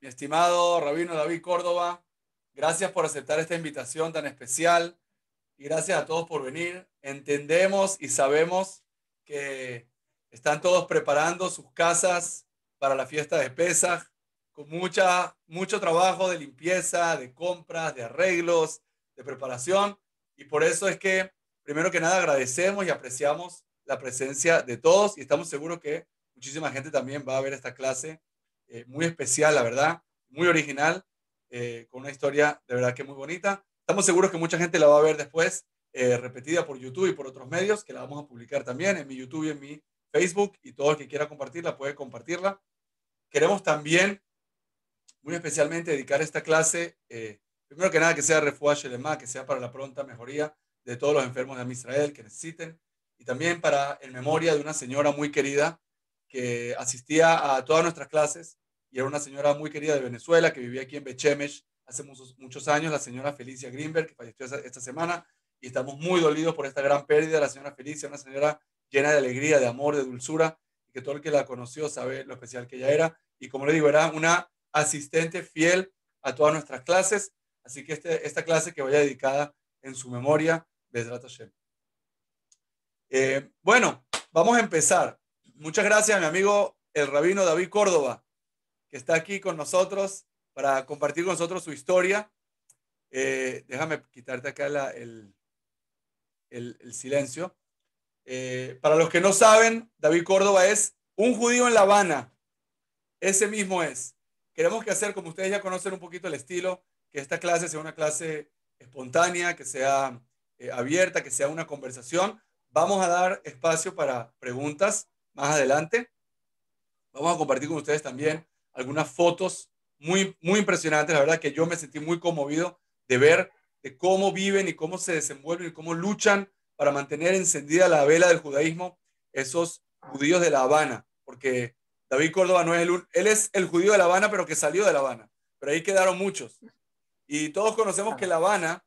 Mi estimado Rabino David Córdoba, gracias por aceptar esta invitación tan especial y gracias a todos por venir. Entendemos y sabemos que están todos preparando sus casas para la fiesta de Pesaj con mucha, mucho trabajo de limpieza, de compras, de arreglos, de preparación. Y por eso es que, primero que nada, agradecemos y apreciamos la presencia de todos y estamos seguros que muchísima gente también va a ver esta clase eh, muy especial, la verdad, muy original, eh, con una historia de verdad que muy bonita. Estamos seguros que mucha gente la va a ver después, eh, repetida por YouTube y por otros medios, que la vamos a publicar también en mi YouTube y en mi Facebook, y todo el que quiera compartirla puede compartirla. Queremos también, muy especialmente, dedicar esta clase, primero que nada, que sea Refuaje más, que sea para la pronta mejoría de todos los enfermos de Israel que necesiten, y también para en memoria de una señora muy querida que asistía a todas nuestras clases y era una señora muy querida de Venezuela que vivía aquí en Bechemesh hace muchos, años, la señora Felicia Greenberg, que falleció esta semana, y estamos muy dolidos por esta gran pérdida de la señora Felicia, una señora llena de alegría, de amor, de dulzura, y que todo el que la conoció sabe lo especial que ella era, y como le digo, era una asistente fiel a todas nuestras clases, así que este, esta clase que vaya dedicada en su memoria, desde Hashem. Eh, bueno, vamos a empezar. Muchas gracias, mi amigo el rabino David Córdoba, que está aquí con nosotros para compartir con nosotros su historia. Eh, déjame quitarte acá el, silencio. Eh, para los que no saben, David Córdoba es un judío en La Habana. Ese mismo es. Queremos que hacer, como ustedes ya conocen un poquito el estilo, que esta clase sea una clase espontánea, que sea eh, abierta, que sea una conversación. Vamos a dar espacio para preguntas más adelante. Vamos a compartir con ustedes también algunas fotos muy, muy impresionantes, la verdad que yo me sentí muy conmovido de ver de cómo viven y cómo se desenvuelven y cómo luchan para mantener encendida la vela del judaísmo esos judíos de La Habana, porque David Córdoba no es el él es el judío de La Habana, pero que salió de La Habana, pero ahí quedaron muchos. Y todos conocemos que La Habana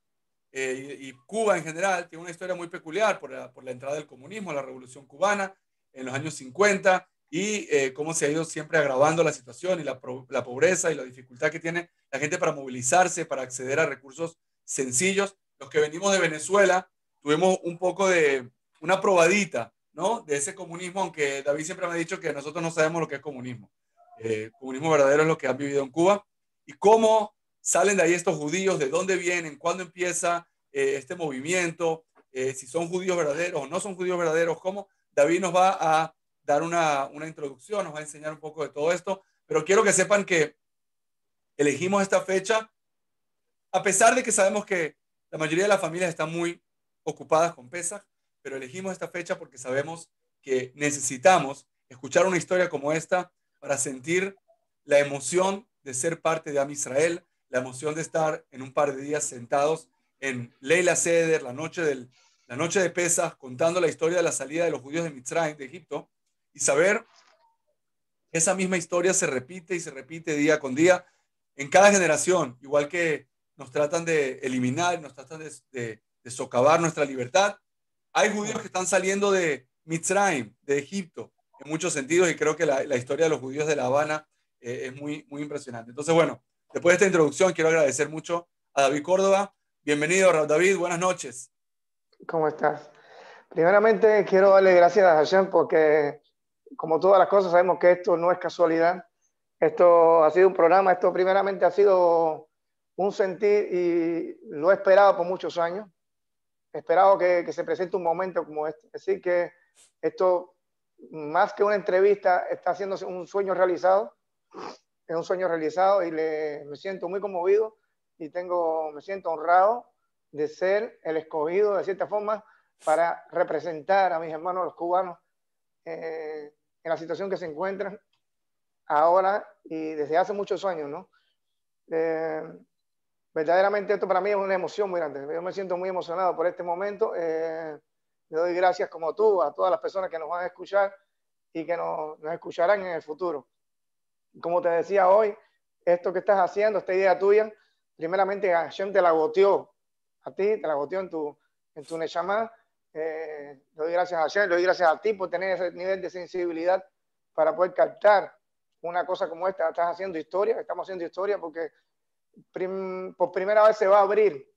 eh, y Cuba en general tiene una historia muy peculiar por la, por la entrada del comunismo la revolución cubana en los años 50 y eh, cómo se ha ido siempre agravando la situación y la, la, pobreza y la dificultad que tiene la gente para movilizarse, para acceder a recursos sencillos. Los que venimos de Venezuela tuvimos un poco de una probadita, ¿no? De ese comunismo, aunque David siempre me ha dicho que nosotros no sabemos lo que es comunismo. Eh, comunismo verdadero es lo que han vivido en Cuba. ¿Y cómo salen de ahí estos judíos? ¿De dónde vienen? ¿Cuándo empieza eh, este movimiento? si son judíos verdaderos o no son judíos verdaderos, ¿cómo David nos va a dar una, introducción, nos va a enseñar un poco de todo esto, pero quiero que sepan que elegimos esta fecha, a pesar de que sabemos que la mayoría de las familias están muy ocupadas con pesas, pero elegimos esta fecha porque sabemos que necesitamos escuchar una historia como esta para sentir la emoción de ser parte de Am Israel, la emoción de estar en un par de días sentados en Leila Seder, la noche, del, la noche de Pesas, contando la historia de la salida de los judíos de Mitzrayim, de Egipto, y saber que esa misma historia se repite y se repite día con día en cada generación, igual que nos tratan de eliminar, nos tratan de, socavar nuestra libertad. Hay judíos que están saliendo de Mitzrayim, de Egipto, en muchos sentidos, y creo que la, historia de los judíos de La Habana eh, es muy, muy impresionante. Entonces, bueno, después de esta introducción, quiero agradecer mucho a David Córdoba. Bienvenido, David, buenas noches. ¿Cómo estás? Primeramente, quiero darle gracias a Hashem porque como todas las cosas, sabemos que esto no es casualidad. Esto ha sido un programa, esto primeramente ha sido un sentir y lo he esperado por muchos años. He esperado que, que se presente un momento como este. Así que esto, más que una entrevista, está haciéndose un sueño realizado. Es un sueño realizado y le, me siento muy conmovido y tengo, me siento honrado de ser el escogido, de cierta forma, para representar a mis hermanos los cubanos eh, en la situación que se encuentran ahora y desde hace muchos años, ¿no? Eh, verdaderamente esto para mí es una emoción muy grande. Yo me siento muy emocionado por este momento. Eh, le doy gracias como tú a todas las personas que nos van a escuchar y que nos, escucharán en el futuro. Como te decía hoy, esto que estás haciendo, esta idea tuya, primeramente Shem te la goteó a ti, te la goteó en tu, en tu eh, doy gracias a Shen, doy gracias a ti por tener ese nivel de sensibilidad para poder captar una cosa como esta. Estás haciendo historia, estamos haciendo historia porque por primera vez se va a abrir,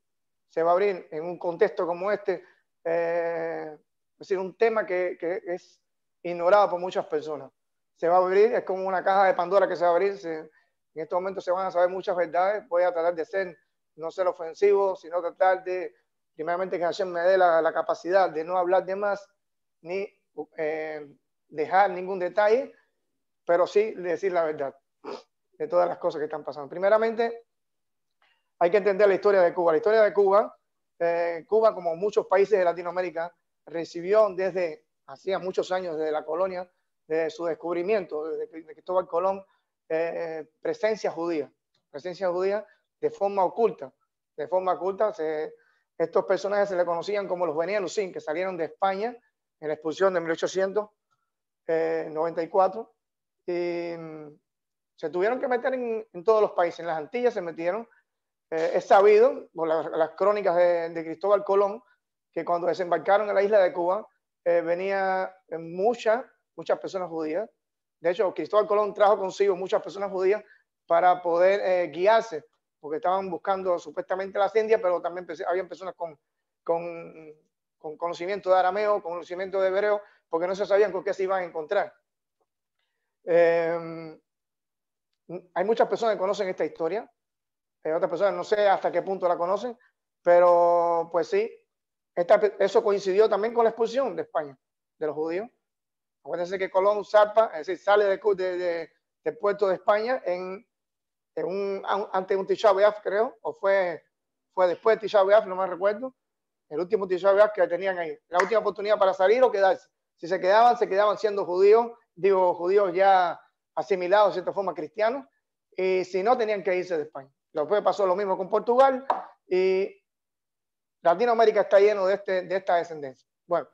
se va a abrir en un contexto como este, eh, es decir, un tema que, es ignorado por muchas personas. Se va a abrir, es como una caja de Pandora que se va a abrir. en estos momentos se van a saber muchas verdades. Voy a tratar de ser, no ser ofensivo, sino tratar de primeramente que Hashem me dé la, capacidad de no hablar de más, ni eh, dejar ningún detalle, pero sí decir la verdad de todas las cosas que están pasando. Primeramente, hay que entender la historia de Cuba. La historia de Cuba, eh, Cuba, como muchos países de Latinoamérica, recibió desde hacía muchos años, desde la colonia, de su descubrimiento, desde de Cristóbal Colón, eh, presencia judía, presencia judía de forma oculta. De forma oculta se, estos personajes se le conocían como los Benelucín, que salieron de España en la expulsión de 1894. Eh, y mm, se tuvieron que meter en, todos los países. En las Antillas se metieron. Eh, es sabido por las, crónicas de, Cristóbal Colón que cuando desembarcaron en la isla de Cuba eh, venía eh, muchas muchas personas judías. De hecho, Cristóbal Colón trajo consigo muchas personas judías para poder guiarse porque estaban buscando supuestamente la India, pero también habían personas con, con, conocimiento de arameo, con conocimiento de hebreo, porque no se sabían con qué se iban a encontrar. Em, hay muchas personas que conocen esta historia, hay otras personas no sé hasta qué punto la conocen, pero pues sí, eso coincidió también con la expulsión de España, de los judíos. Acuérdense que Colón zarpa, es decir, sale de, de, de, del puerto de España en un, antes de un Tisha B'Av, creo, o fue, fue después de Tisha B'Av, no me recuerdo, el último Tisha B'Av que tenían ahí, la última oportunidad para salir o quedarse. Si se quedaban, se quedaban siendo judíos, digo, judíos ya asimilados de cierta forma cristianos, y si no, tenían que irse de España. Después pasó lo mismo con Portugal y Latinoamérica está lleno de, este, de esta descendencia. Bueno,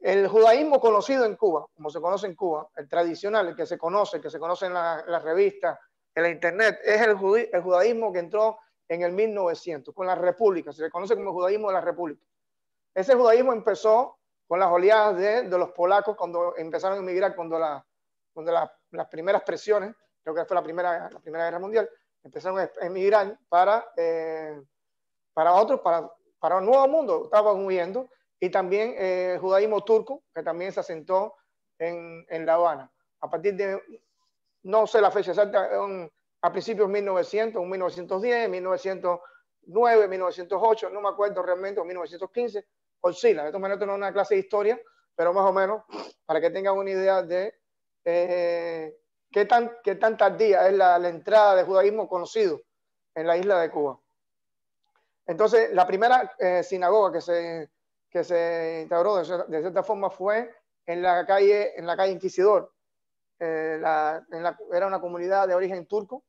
el judaísmo conocido en Cuba, como se conoce en Cuba, el tradicional, el que se conoce, el que se conoce en las revistas, el internet es el, judaísmo que entró en el 1900 con la república, se le conoce como el judaísmo de la república. Ese judaísmo empezó con las oleadas de, los polacos cuando empezaron a emigrar, cuando, la, las primeras presiones, creo que fue la primera, la primera guerra mundial, empezaron a emigrar para, eh, para otros, para, un nuevo mundo, estaban huyendo, y también eh, el judaísmo turco, que también se asentó en La Habana. A partir de no sé la fecha exacta, a principios de 1900, 1910, 1909, 1908, no me acuerdo realmente, 1915, oscila. De todas maneras, no es una clase de historia, pero más o menos, para que tengan una idea de eh, qué, tan, qué tardía es la, entrada del judaísmo conocido en la isla de Cuba. Entonces, la primera eh, sinagoga que se, que se instauró de, de, cierta forma fue en la calle, en la calle Inquisidor, eh, la, era una comunidad de origen turco,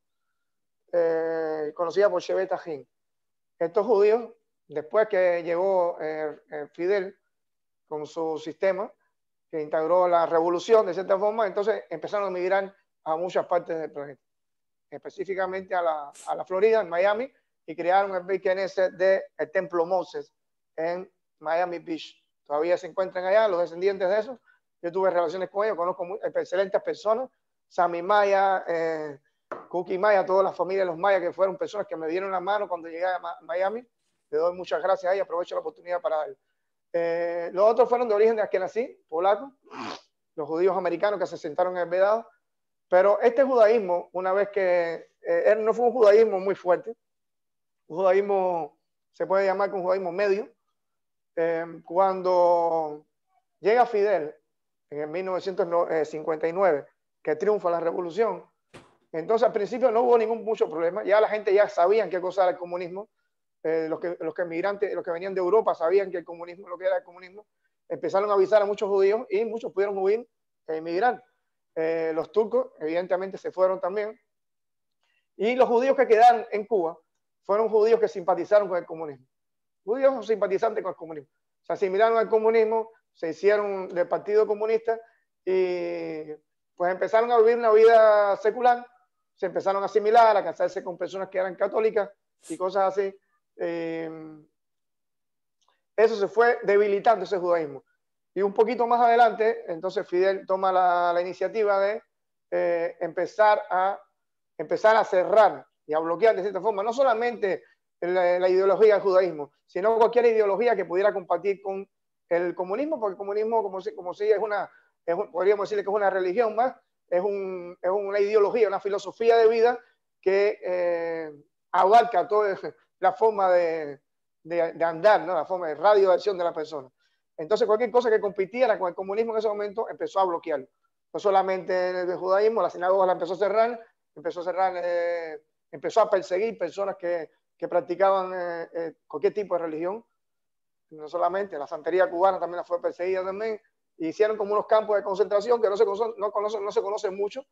eh, conocida por Shebe Estos judíos, después que llegó eh, Fidel con su sistema, que integró la revolución de cierta forma, entonces empezaron a migrar a muchas partes del planeta, específicamente a la, Florida, en Miami, y crearon el BKNS de el Templo Moses en Miami Beach. Todavía se encuentran allá los descendientes de esos yo tuve relaciones con ellos, conozco muy, excelentes personas, sami Maya, eh, Cookie Maya, toda la familia de los Mayas que fueron personas que me dieron la mano cuando llegué a Miami. Le doy muchas gracias a aprovecho la oportunidad para eh, los otros fueron de origen de aquí nací, polaco, los judíos americanos que se sentaron en el vedado. Pero este judaísmo, una vez que eh, él no fue un judaísmo muy fuerte, un judaísmo, se puede llamar que un judaísmo medio, eh, cuando llega Fidel en 1959, que triunfa la revolución. Entonces al principio no hubo ningún mucho problema, ya la gente ya sabían qué cosa era el comunismo, eh, los, que, los que los que venían de Europa sabían que el comunismo, lo que era el comunismo, empezaron a avisar a muchos judíos y muchos pudieron huir e emigrar. Eh, los turcos evidentemente se fueron también. Y los judíos que quedaron en Cuba fueron judíos que simpatizaron con el comunismo. Judíos simpatizantes con el comunismo. Se asimilaron al comunismo, se hicieron del Partido Comunista y pues empezaron a vivir una vida secular, se empezaron a asimilar, a casarse con personas que eran católicas y cosas así. Em, eso se fue debilitando ese judaísmo. Y un poquito más adelante, entonces Fidel toma la, iniciativa de eh, empezar, a, empezar a cerrar y a bloquear de cierta forma, no solamente la ideología del judaísmo, sino cualquier ideología que pudiera compartir con el comunismo, porque el comunismo, como si, como si es una, podríamos decirle que es una religión más, es, una ideología, una filosofía de vida que eh, abarca toda la forma de, andar, ¿no? la forma de radio de acción de la persona. Entonces, cualquier cosa que compitiera con el comunismo en ese momento empezó a bloquearlo. No solamente en el judaísmo, la sinagoga la empezó a cerrar, empezó a cerrar, eh, empezó a perseguir personas que, practicaban eh, cualquier tipo de religión no solamente, la santería cubana también fue perseguida también, hicieron como unos campos de concentración que no se, conocen, no conocen, no se conocen mucho,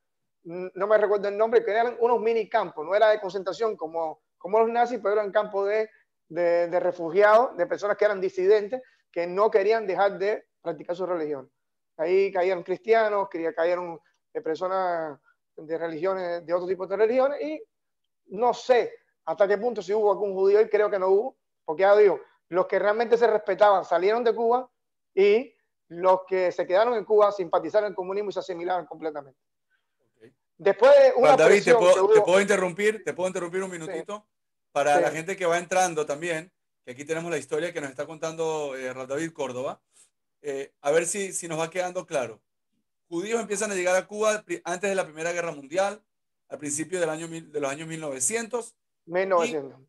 no me recuerdo el nombre, que eran unos mini campos, no era de concentración como, como los nazis, pero eran campos de, refugiados, de personas que eran disidentes, que no querían dejar de practicar su religión. Ahí caían cristianos, cayeron eh, personas de religiones, de otro tipo de religiones, y no sé hasta qué punto si hubo algún judío, y creo que no hubo, porque ya digo, los que realmente se respetaban salieron de Cuba y los que se quedaron en Cuba simpatizaron el comunismo y se asimilaron completamente. Después de una David, te, puedo, interrumpir, te puedo interrumpir un minutito para la gente que va entrando también, que aquí tenemos la historia que nos está contando eh, David Córdoba. Eh, a ver si, si nos va quedando claro. Judíos empiezan a llegar a Cuba antes de la Primera Guerra Mundial, al principio del año, de los años 1900. 1900.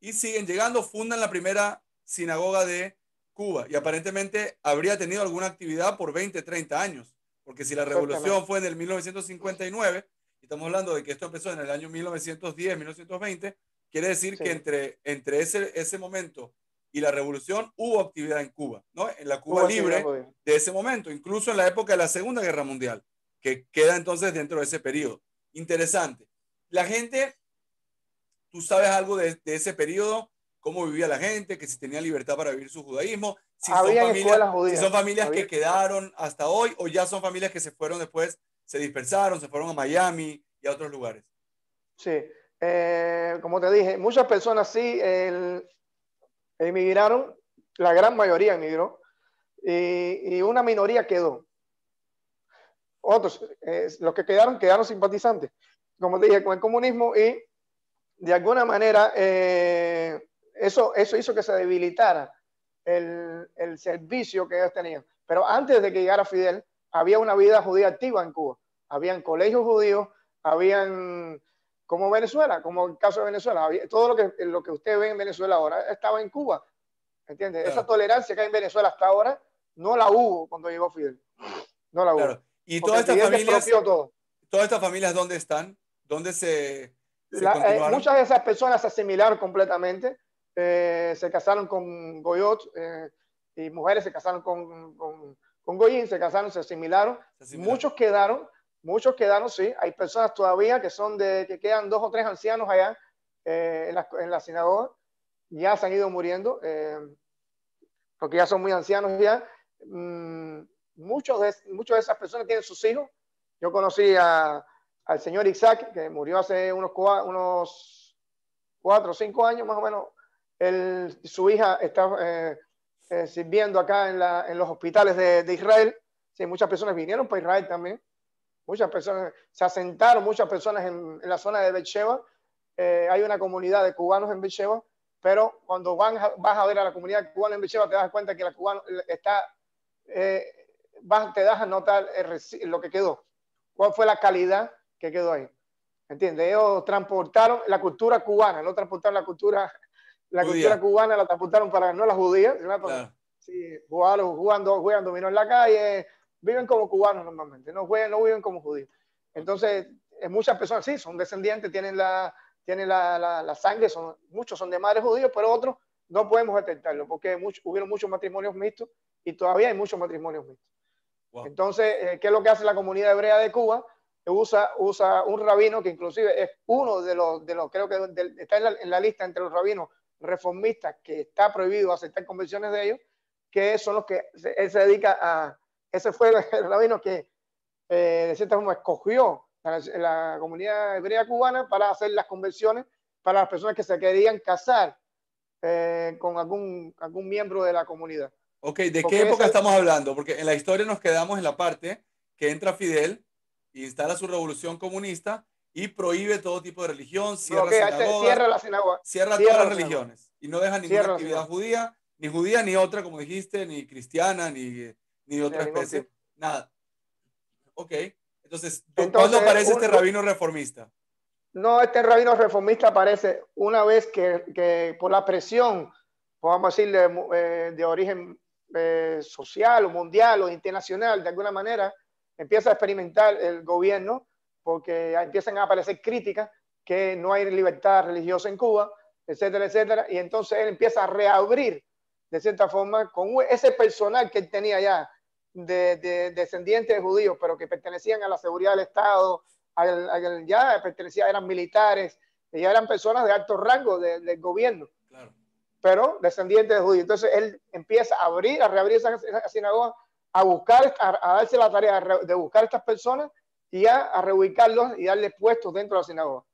Y, y siguen llegando, fundan la primera sinagoga de Cuba y aparentemente habría tenido alguna actividad por 20, 30 años, porque si la revolución fue en el 1959, y estamos hablando de que esto empezó en el año 1910, 1920, quiere decir que entre, entre ese, ese momento y la revolución hubo actividad en Cuba, ¿no? En la Cuba, libre de ese momento, incluso en la época de la Segunda Guerra Mundial, que queda entonces dentro de ese periodo. Interesante. La gente, tú sabes algo de, de ese periodo, cómo vivía la gente, que si tenía libertad para vivir su judaísmo, si, son, son familias que quedaron hasta hoy o ya son familias que se fueron después, se dispersaron, se fueron a Miami y a otros lugares. Sí, eh, como te dije, muchas personas sí emigraron, la gran mayoría emigró y, y una minoría quedó. Otros, eh, los que quedaron, quedaron simpatizantes, como te dije, con el comunismo y de alguna manera... Eh, eso, hizo que se debilitara el, servicio que ellos tenían. Pero antes de que llegara Fidel, había una vida judía activa en Cuba. Habían colegios judíos, habían, como Venezuela, como el caso de Venezuela, todo lo que, lo que usted ve en Venezuela ahora estaba en Cuba. ¿Entiendes? Esa tolerancia que hay en Venezuela hasta ahora no la hubo cuando llegó Fidel. No la hubo. Y todas estas familias. Todas estas familias, ¿dónde están? ¿Dónde se.? Eh, muchas de esas personas se asimilaron completamente. Eh, se casaron con Goyot eh, y mujeres se casaron con, con, se casaron, se asimilaron. Muchos quedaron, muchos quedaron, sí. Hay personas todavía que son de que quedan dos o tres ancianos allá eh, en, la, sinagoga, ya se han ido muriendo porque ya son muy ancianos ya. Mm, muchos de, muchas de esas personas tienen sus hijos. Yo conocí a, al señor Isaac, que murió hace unos, unos cuatro o cinco años más o menos, su hija está eh, eh, sirviendo acá en, los hospitales de, Israel. muchas personas vinieron para Israel también. Muchas personas se asentaron, muchas personas en, la zona de Becheva. Eh, hay una comunidad de cubanos en Becheva, pero cuando van, vas a ver a la comunidad cubana en Becheva, te das cuenta que la cubana está, te das a notar lo que quedó, cuál fue la calidad que quedó ahí. ¿Entiendes? Ellos transportaron la cultura cubana, no transportaron la cultura la cultura cubana la apuntaron para, no la judía, ¿no? Claro. Sí, jugando, juegan dominó en la calle, viven como cubanos normalmente, no, juegan, no viven como judíos. Entonces, eh, muchas personas, sí, son descendientes, tienen la, tienen la, la, sangre, son, muchos son de madres judíos, pero otros no podemos detectarlo, porque hubo hubieron muchos matrimonios mixtos y todavía hay muchos matrimonios mixtos. Entonces, eh, ¿qué es lo que hace la comunidad hebrea de Cuba? Usa, usa un rabino que inclusive es uno de los, de los creo que está en la, en la, lista entre los rabinos reformistas que está prohibido aceptar convenciones de ellos, que son los que él se dedica a, ese fue el, rabino que eh, de cierta forma escogió la, comunidad hebrea cubana para hacer las convenciones para las personas que se querían casar eh, con algún, algún miembro de la comunidad. Ok, ¿de qué época estamos hablando? Porque en la historia nos quedamos en la parte que entra Fidel instala su revolución comunista y prohíbe todo tipo de religión, cierra, cierra todas las religiones y no deja ninguna actividad judía, ni judía ni otra, como dijiste, ni cristiana, ni, ni de otra especie, nada. Ok, entonces, ¿cuándo aparece este rabino reformista? No, este rabino reformista aparece una vez que, que por la presión, podamos decir, de, eh, de origen eh, social o mundial o internacional, de alguna manera, empieza a experimentar el gobierno porque empiezan a aparecer críticas que no hay libertad religiosa en Cuba, etcétera, etcétera. Y entonces él empieza a reabrir, de cierta forma, con ese personal que él tenía ya de, de descendientes judíos, pero que pertenecían a la seguridad del Estado, ya pertenecían, eran militares, ya eran personas de alto rango del gobierno, pero descendientes de judíos. Entonces él empieza a abrir, a reabrir esa, sinagoga, a buscar, a, a darse la tarea de buscar a estas personas y a, reubicarlos y darles puestos dentro de la sinagoga.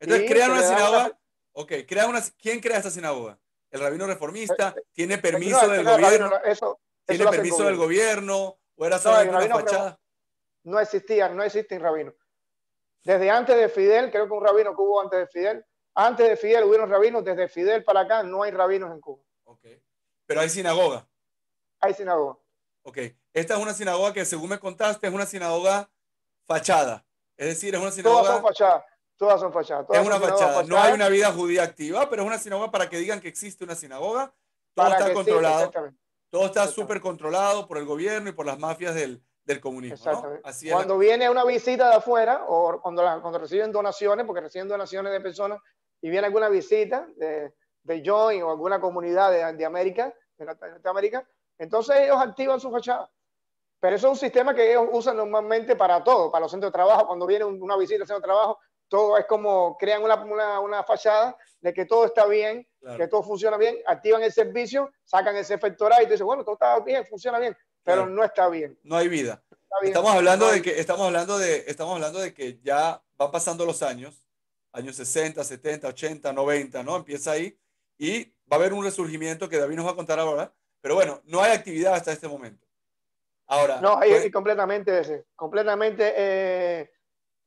Entonces, crear una sinagoga. ¿quién crea esta sinagoga? ¿El rabino reformista? ¿Tiene permiso del gobierno? eso, ¿Tiene permiso del gobierno? ¿O era solo no, una fachada? No existían, no existen rabinos. Desde antes de Fidel, creo que un rabino que hubo antes de Fidel, antes de Fidel hubieron rabinos, desde Fidel para acá no hay rabinos en Cuba. pero hay sinagoga. Hay sinagoga. Ok, esta es una sinagoga que según me contaste es una sinagoga fachada. Es decir, es una sinagoga. Todas son fachadas. es una fachada. No hay una vida judía activa, pero es una sinagoga para que digan que existe una sinagoga. Todo está controlado. todo está súper controlado por el gobierno y por las mafias del, comunismo. cuando viene una visita de afuera o cuando, reciben donaciones, porque reciben donaciones de personas y viene alguna visita de, de o alguna comunidad de, América, de Norteamérica, entonces ellos activan su fachada. Pero eso es un sistema que ellos usan normalmente para todo, para los centros de trabajo. Cuando viene una visita al centro de trabajo, todo es como crean una, una, fachada de que todo está bien, que todo funciona bien, activan el servicio, sacan ese ahí y dicen, bueno, todo está bien, funciona bien, pero no está bien. No hay vida. estamos hablando de que estamos hablando de estamos hablando de que ya van pasando los años, años 60, 70, 80, 90, ¿no? Empieza ahí y va a haber un resurgimiento que David nos va a contar ahora, pero bueno, no hay actividad hasta este momento. No, ahí pues- es completamente ese, completamente eh,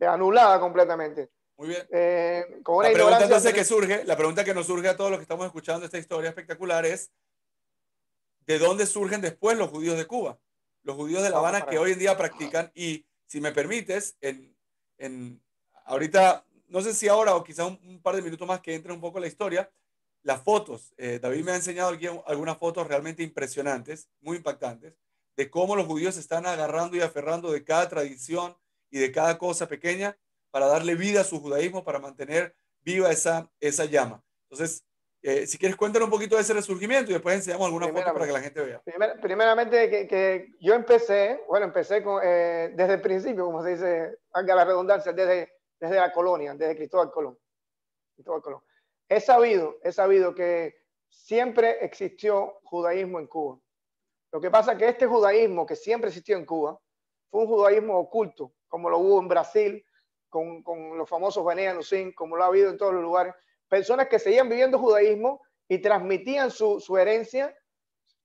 anulada completamente. Muy bien. Eh, la pregunta que surge, la pregunta que nos surge a todos los que estamos escuchando esta historia espectacular es, ¿de dónde surgen después los judíos de Cuba? Los judíos de La Habana que hoy en día practican y, si me permites, en, en ahorita, no sé si ahora o quizá un, par de minutos más que entre un poco la historia, las fotos. Eh, David me ha enseñado algunas fotos realmente impresionantes, muy impactantes de cómo los judíos se están agarrando y aferrando de cada tradición y de cada cosa pequeña para darle vida a su judaísmo, para mantener viva esa, esa llama. Entonces, eh, si quieres, cuéntanos un poquito de ese resurgimiento y después enseñamos alguna foto para que la gente vea. primeramente, que, que, yo empecé, bueno, empecé con, eh, desde el principio, como se dice, haga la redundancia, desde, desde la colonia, desde Cristóbal Colón. Cristóbal Colón. He sabido, he sabido que siempre existió judaísmo en Cuba. Lo que pasa es que este judaísmo que siempre existió en Cuba fue un judaísmo oculto, como lo hubo en Brasil, con, los famosos Lucín, como lo ha habido en todos los lugares. Personas que seguían viviendo judaísmo y transmitían su, herencia,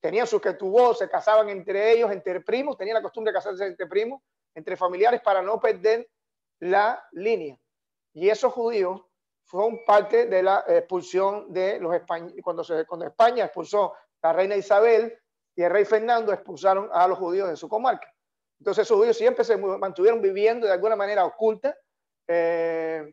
tenían sus que tuvo, se casaban entre ellos, entre primos, tenían la costumbre de casarse entre primos, entre familiares para no perder la línea. Y esos judíos fueron parte de la expulsión de los españoles. Cuando, cuando España expulsó a la reina Isabel, y el rey Fernando expulsaron a los judíos de su comarca. Entonces esos judíos siempre se mantuvieron viviendo de alguna manera oculta, eh,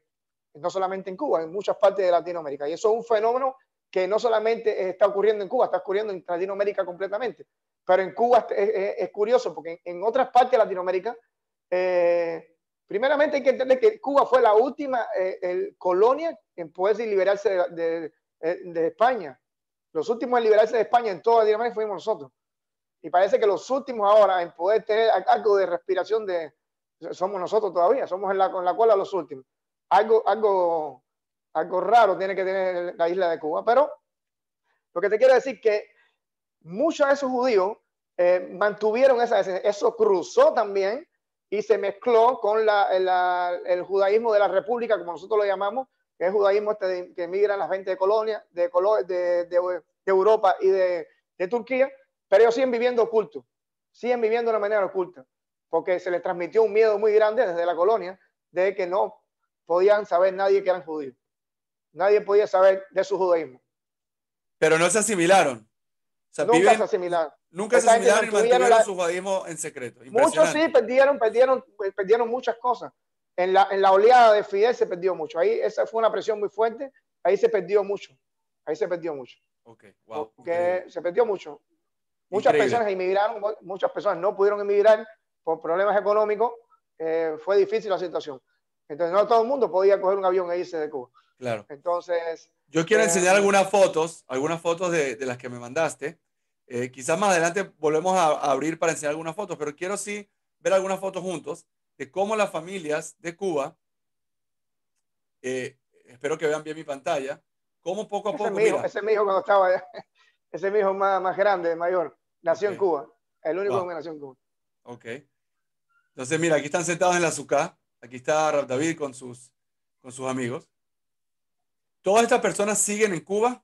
no solamente en Cuba, en muchas partes de Latinoamérica. Y eso es un fenómeno que no solamente está ocurriendo en Cuba, está ocurriendo en Latinoamérica completamente. Pero en Cuba es, curioso porque en, otras partes de Latinoamérica, eh, primeramente hay que entender que Cuba fue la última eh, colonia en poder liberarse de España. Los últimos en liberarse de España en toda Dinamarca fuimos nosotros. Y parece que los últimos ahora en poder tener algo de respiración de, somos nosotros todavía, somos en la, con la cola los últimos. Algo, algo, algo raro tiene que tener la isla de Cuba, pero lo que te quiero decir es que muchos de esos judíos eh, mantuvieron esa Eso cruzó también y se mezcló con el judaísmo de la República, como nosotros lo llamamos, que es judaísmo este que emigran a las 20 de colonias, de, de, de, Europa y de, Turquía, pero ellos siguen viviendo oculto, siguen viviendo de una manera oculta, porque se les transmitió un miedo muy grande desde la colonia de que no podían saber nadie que eran judíos. Nadie podía saber de su judaísmo. Pero no se asimilaron. nunca se asimilaron. Nunca se asimilaron y mantuvieron su judaísmo en secreto. Muchos sí perdieron, perdieron, perdieron muchas cosas en la, en la oleada de Fidel se perdió mucho. Ahí esa fue una presión muy fuerte, ahí se perdió mucho. Ahí se perdió mucho. Ok, wow. Porque se perdió mucho. Muchas personas emigraron, muchas personas no pudieron emigrar por problemas económicos. Eh, fue difícil la situación. Entonces, no todo el mundo podía coger un avión e irse de Cuba. Claro. Entonces. Yo quiero eh, enseñar algunas fotos, algunas fotos de, de las que me mandaste. Eh, quizás más adelante volvemos a, a, abrir para enseñar algunas fotos, pero quiero sí ver algunas fotos juntos de cómo las familias de Cuba, eh, espero que vean bien mi pantalla, cómo poco a poco... mira, ese es mi hijo cuando estaba ese es más, más grande, mayor, nació en Cuba, el único que nació en Cuba. Ok. Entonces, mira, aquí están sentados en la azúcar, aquí está David con sus, con sus amigos. ¿Todas estas personas siguen en Cuba?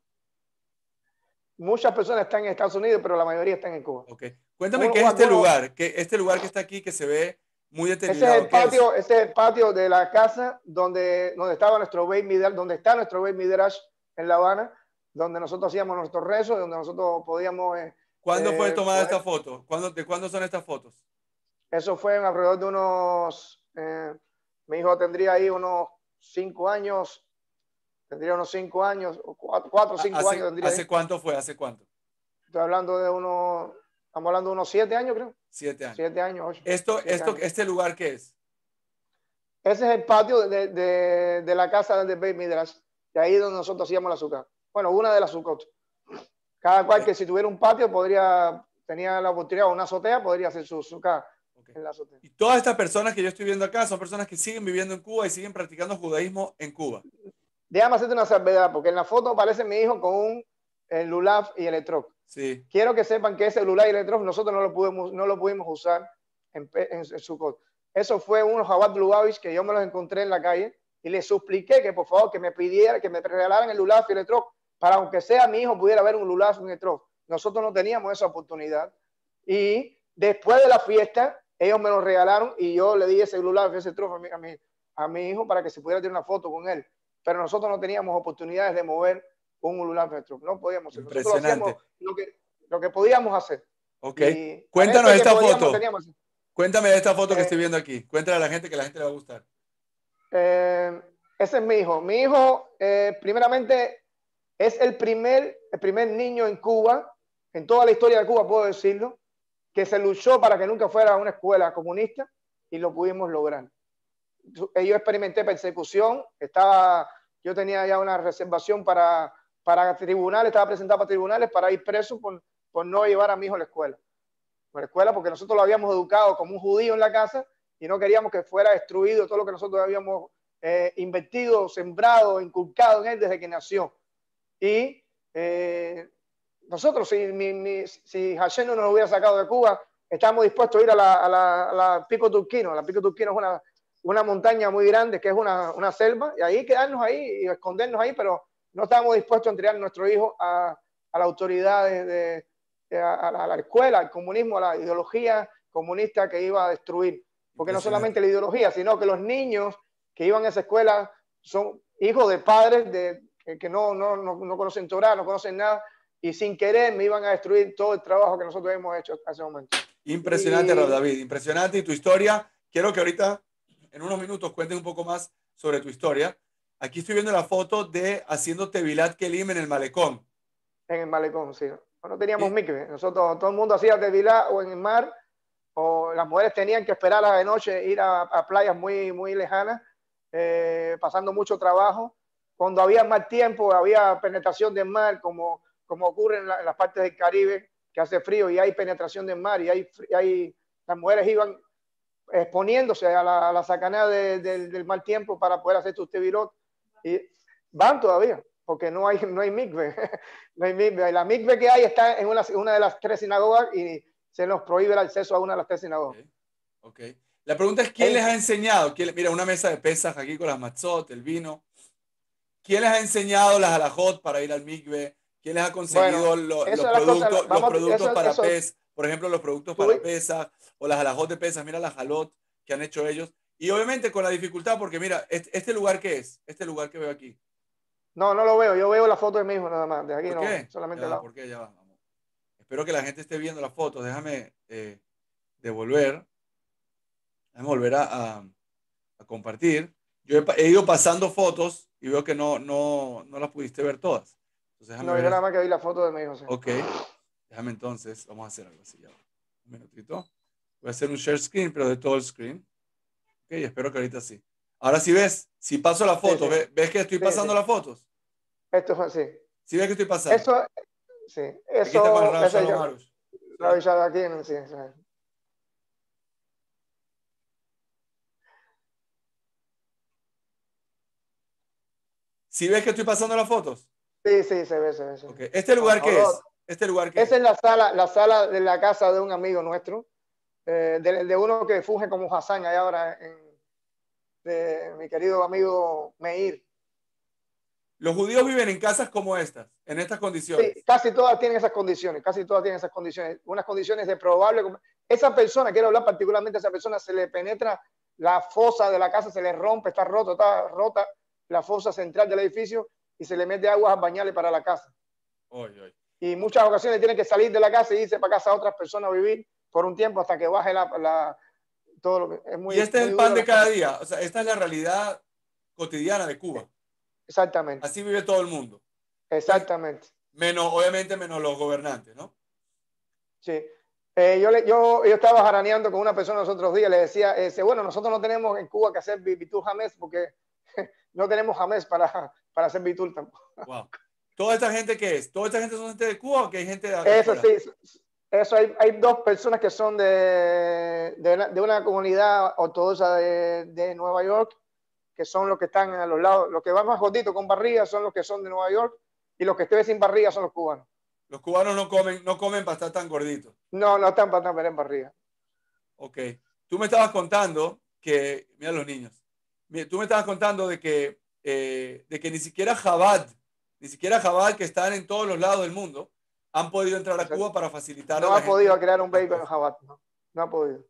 Muchas personas están en Estados Unidos, pero la mayoría están en Cuba. Ok. Cuéntame qué es este lugar, que este lugar que está aquí, que se ve muy Ese es el patio, patio de la casa donde, donde estaba nuestro Bay Midrash, donde está nuestro Bay Midrash en La Habana, donde nosotros hacíamos nuestros rezos, donde nosotros podíamos... Eh, ¿Cuándo fue eh, tomada esta foto? ¿Cuándo, ¿De cuándo son estas fotos? Eso fue en alrededor de unos... Eh, mi hijo tendría ahí unos cinco años, tendría unos cinco años, cuatro o ah, cinco años. ¿Hace cuánto fue? ¿Hace cuánto? Estoy hablando de unos Estamos hablando de unos siete años, creo. Siete años. Siete años, ocho. Esto, esto, ¿Este lugar qué es? Ese es el patio de, la casa de Baby Midrash, de ahí donde nosotros hacíamos la azúcar. Bueno, una de las azúcar. Cada cual que si tuviera un patio podría, tenía la oportunidad o una azotea, podría hacer su azúcar en la azotea. Y todas estas personas que yo estoy viendo acá son personas que siguen viviendo en Cuba y siguen practicando judaísmo en Cuba. Déjame hacerte una salvedad, porque en la foto aparece mi hijo con un eh, lulaf y el Troc. Quiero que sepan que ese celular y el nosotros no lo pudimos, no lo pudimos usar en, su Eso fue unos Jabat Lubavitch que yo me los encontré en la calle y le supliqué que por favor que me pidiera, que me regalaran el lulaf y el electrof, para aunque sea mi hijo pudiera ver un lulaf y un electrof. Nosotros no teníamos esa oportunidad. Y después de la fiesta, ellos me lo regalaron y yo le di ese lulaf y ese electrof a mi, a, mi, hijo para que se pudiera tener una foto con él. Pero nosotros no teníamos oportunidades de mover un ulular nuestro. No podíamos hacer. Impresionante. Lo que, lo que podíamos hacer. Ok. Cuéntanos esta foto. Cuéntame esta foto que eh, estoy viendo aquí. Cuéntale a la gente que la gente le va a gustar. Eh, ese es mi hijo. Mi hijo, eh, primeramente, es el primer, el primer niño en Cuba, en toda la historia de Cuba, puedo decirlo, que se luchó para que nunca fuera a una escuela comunista y lo pudimos lograr. Yo experimenté persecución, estaba, yo tenía ya una reservación para para tribunales, estaba presentado para tribunales para ir preso por, por no llevar a mi hijo a la escuela. a la escuela, porque nosotros lo habíamos educado como un judío en la casa y no queríamos que fuera destruido todo lo que nosotros habíamos eh, invertido, sembrado, inculcado en él desde que nació. Y eh, nosotros, si, mi, si Hashem no nos hubiera sacado de Cuba, estamos dispuestos a ir a la, la Pico Turquino. La Pico Turquino es una, una montaña muy grande que es una, una selva y ahí quedarnos ahí y escondernos ahí, pero no estábamos dispuestos a entregar nuestro hijo a, a la autoridad, de, a, la escuela, al comunismo, a la ideología comunista que iba a destruir. Porque no solamente la ideología, sino que los niños que iban a esa escuela son hijos de padres de, que no, no, no, conocen Torah, no conocen nada, y sin querer me iban a destruir todo el trabajo que nosotros hemos hecho hasta ese momento. Impresionante, David, impresionante y tu historia. Quiero que ahorita, en unos minutos, cuentes un poco más sobre tu historia, Aquí estoy viendo la foto de haciendo Tevilat Kelim en el malecón. En el malecón, sí. No teníamos sí. Nosotros, todo el mundo hacía Tevilat o en el mar, o las mujeres tenían que esperar a la noche, ir a, playas muy, muy lejanas, eh, pasando mucho trabajo. Cuando había mal tiempo, había penetración del mar, como, como ocurre en, las partes del Caribe, que hace frío y hay penetración del mar y hay, hay las mujeres iban exponiéndose a la, sacanada del mal tiempo para poder hacer tu tevilot. Y van todavía, porque no hay, no hay migbe. no hay La migbe que hay está en una, de las tres sinagogas y se nos prohíbe el acceso a una de las tres sinagogas. okay. La pregunta es, ¿quién les ha enseñado? mira, una mesa de pesas aquí con las matzot, el vino. ¿Quién les ha enseñado las alajot para ir al migbe? ¿Quién les ha conseguido los, productos, los, productos, para pesas? pes? Por ejemplo, los productos para pesas o las alajot de pesas. Mira las jalot que han hecho ellos. Y obviamente con la dificultad, porque mira, este, este, lugar qué es, este lugar que veo aquí. No, no lo veo, yo veo la foto de mi hijo nada más, de aquí no, solamente ¿Por qué? Espero que la gente esté viendo la foto. déjame eh, devolver, déjame volver a, compartir. Yo he, ido pasando fotos y veo que no, no, las pudiste ver todas. no, ver nada más que vi la foto de mi hijo. Ok, déjame entonces, vamos a hacer algo así ya. Un minutito. Voy a hacer un share screen, pero de todo el screen espero que ahorita sí. Ahora si ves, si paso la foto, ¿ves, que estoy pasando las fotos? Esto es así. ¿Si ves que estoy pasando? Eso, sí. Eso, aquí está sí. ¿Si ves que estoy pasando las fotos? Sí, sí, se ve, se ve. ¿Este lugar ah, qué es? ¿Este lugar qué Esa es? en la sala, la sala de la casa de un amigo nuestro. Eh, de, uno que funge como Hassan allá ahora, de mi querido amigo Meir. Los judíos viven en casas como estas, en estas condiciones. casi todas tienen esas condiciones, casi todas tienen esas condiciones, unas condiciones de probable. Esa persona, quiero hablar particularmente esa persona, se le penetra la fosa de la casa, se le rompe, está roto, está rota la fosa central del edificio y se le mete agua a bañales para la casa. Y muchas ocasiones tienen que salir de la casa y irse para casa a otras personas a vivir por un tiempo hasta que baje la, todo lo que es muy. Y este es el pan de cada día. O sea, esta es la realidad cotidiana de Cuba. Exactamente. Así vive todo el mundo. Exactamente. Menos, obviamente, menos los gobernantes, ¿no? Sí. Eh, yo, yo, estaba jaraneando con una persona los otros días, le decía, eh, bueno, nosotros no tenemos en Cuba que hacer Bitul James porque no tenemos James para, para hacer Bitul tampoco. Wow. ¿Toda esta gente qué es? ¿Toda esta gente son gente de Cuba o que hay gente de... Eso sí, eso, hay, dos personas que son de, de, una, comunidad ortodoxa de, Nueva York, que son los que están a los lados, los que van más gorditos con barriga son los que son de Nueva York y los que estén sin barriga son los cubanos. Los cubanos no comen, no comen para estar tan gorditos. No, no están para estar en barriga. Ok. Tú me estabas contando que, mira los niños, tú me estabas contando de que, eh, de que ni siquiera Jabal, ni siquiera Jabal, que están en todos los lados del mundo, han podido entrar a Cuba para facilitar. No ha podido crear un vehículo Jabat, no, no ha podido.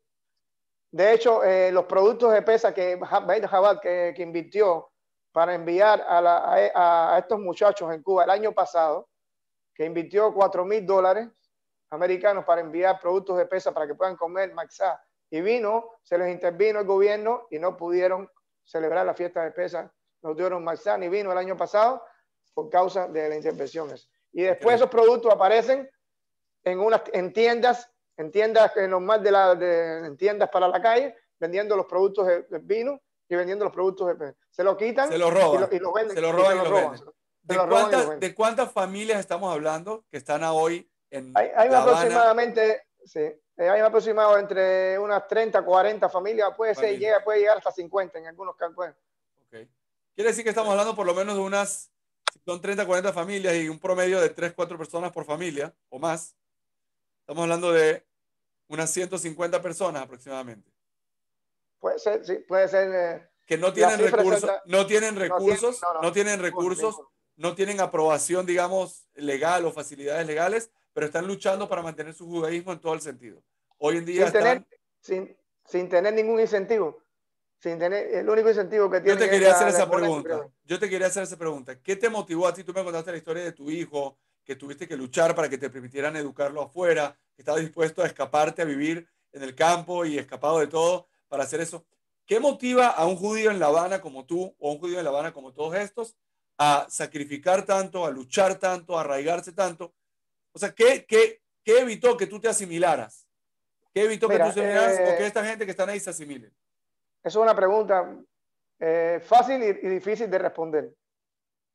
De hecho, eh, los productos de pesa que Jabat que, que, invirtió para enviar a, a, estos muchachos en Cuba el año pasado, que invirtió 4 mil dólares americanos para enviar productos de pesa para que puedan comer maxá y vino, se les intervino el gobierno y no pudieron celebrar la fiesta de pesa, no dieron maxá ni vino el año pasado por causa de la intervención. Y después esos productos aparecen en, unas, en tiendas, en tiendas normal de, la, de tiendas para la calle, vendiendo los productos de vino y vendiendo los productos de Se lo quitan. Y los venden, se lo roban y, lo roban. ¿De, cuántas, familias estamos hablando que están hoy en Hay, hay aproximadamente, sí, eh, hay aproximado entre unas 30, 40 familias, puede ser, llega, puede llegar hasta 50 en algunos campos. Pues. Quiere decir que estamos hablando por lo menos de unas son 30, 40 familias y un promedio de 3, 4 personas por familia o más, estamos hablando de unas 150 personas aproximadamente. Puede ser, sí, puede ser. que no tienen, recursos, no tienen recursos, no, tienen recursos, no tienen aprobación, digamos, legal o facilidades legales, pero están luchando para mantener su judaísmo en todo el sentido. Hoy en día sin, sin tener ningún incentivo sin tener, el único incentivo que tiene. Yo te quería hacer esa pregunta. Yo te quería hacer esa pregunta. ¿Qué te motivó a ti? Tú me contaste la historia de tu hijo, que tuviste que luchar para que te permitieran educarlo afuera, que estaba dispuesto a escaparte a vivir en el campo y escapado de todo para hacer eso. ¿Qué motiva a un judío en La Habana como tú o un judío en La Habana como todos estos a sacrificar tanto, a luchar tanto, a arraigarse tanto? O sea, ¿qué, qué, evitó que tú te asimilaras? ¿Qué evitó que tú te asimilaras o que eh, esta gente que están ahí se asimile es una pregunta eh, fácil y, difícil de responder.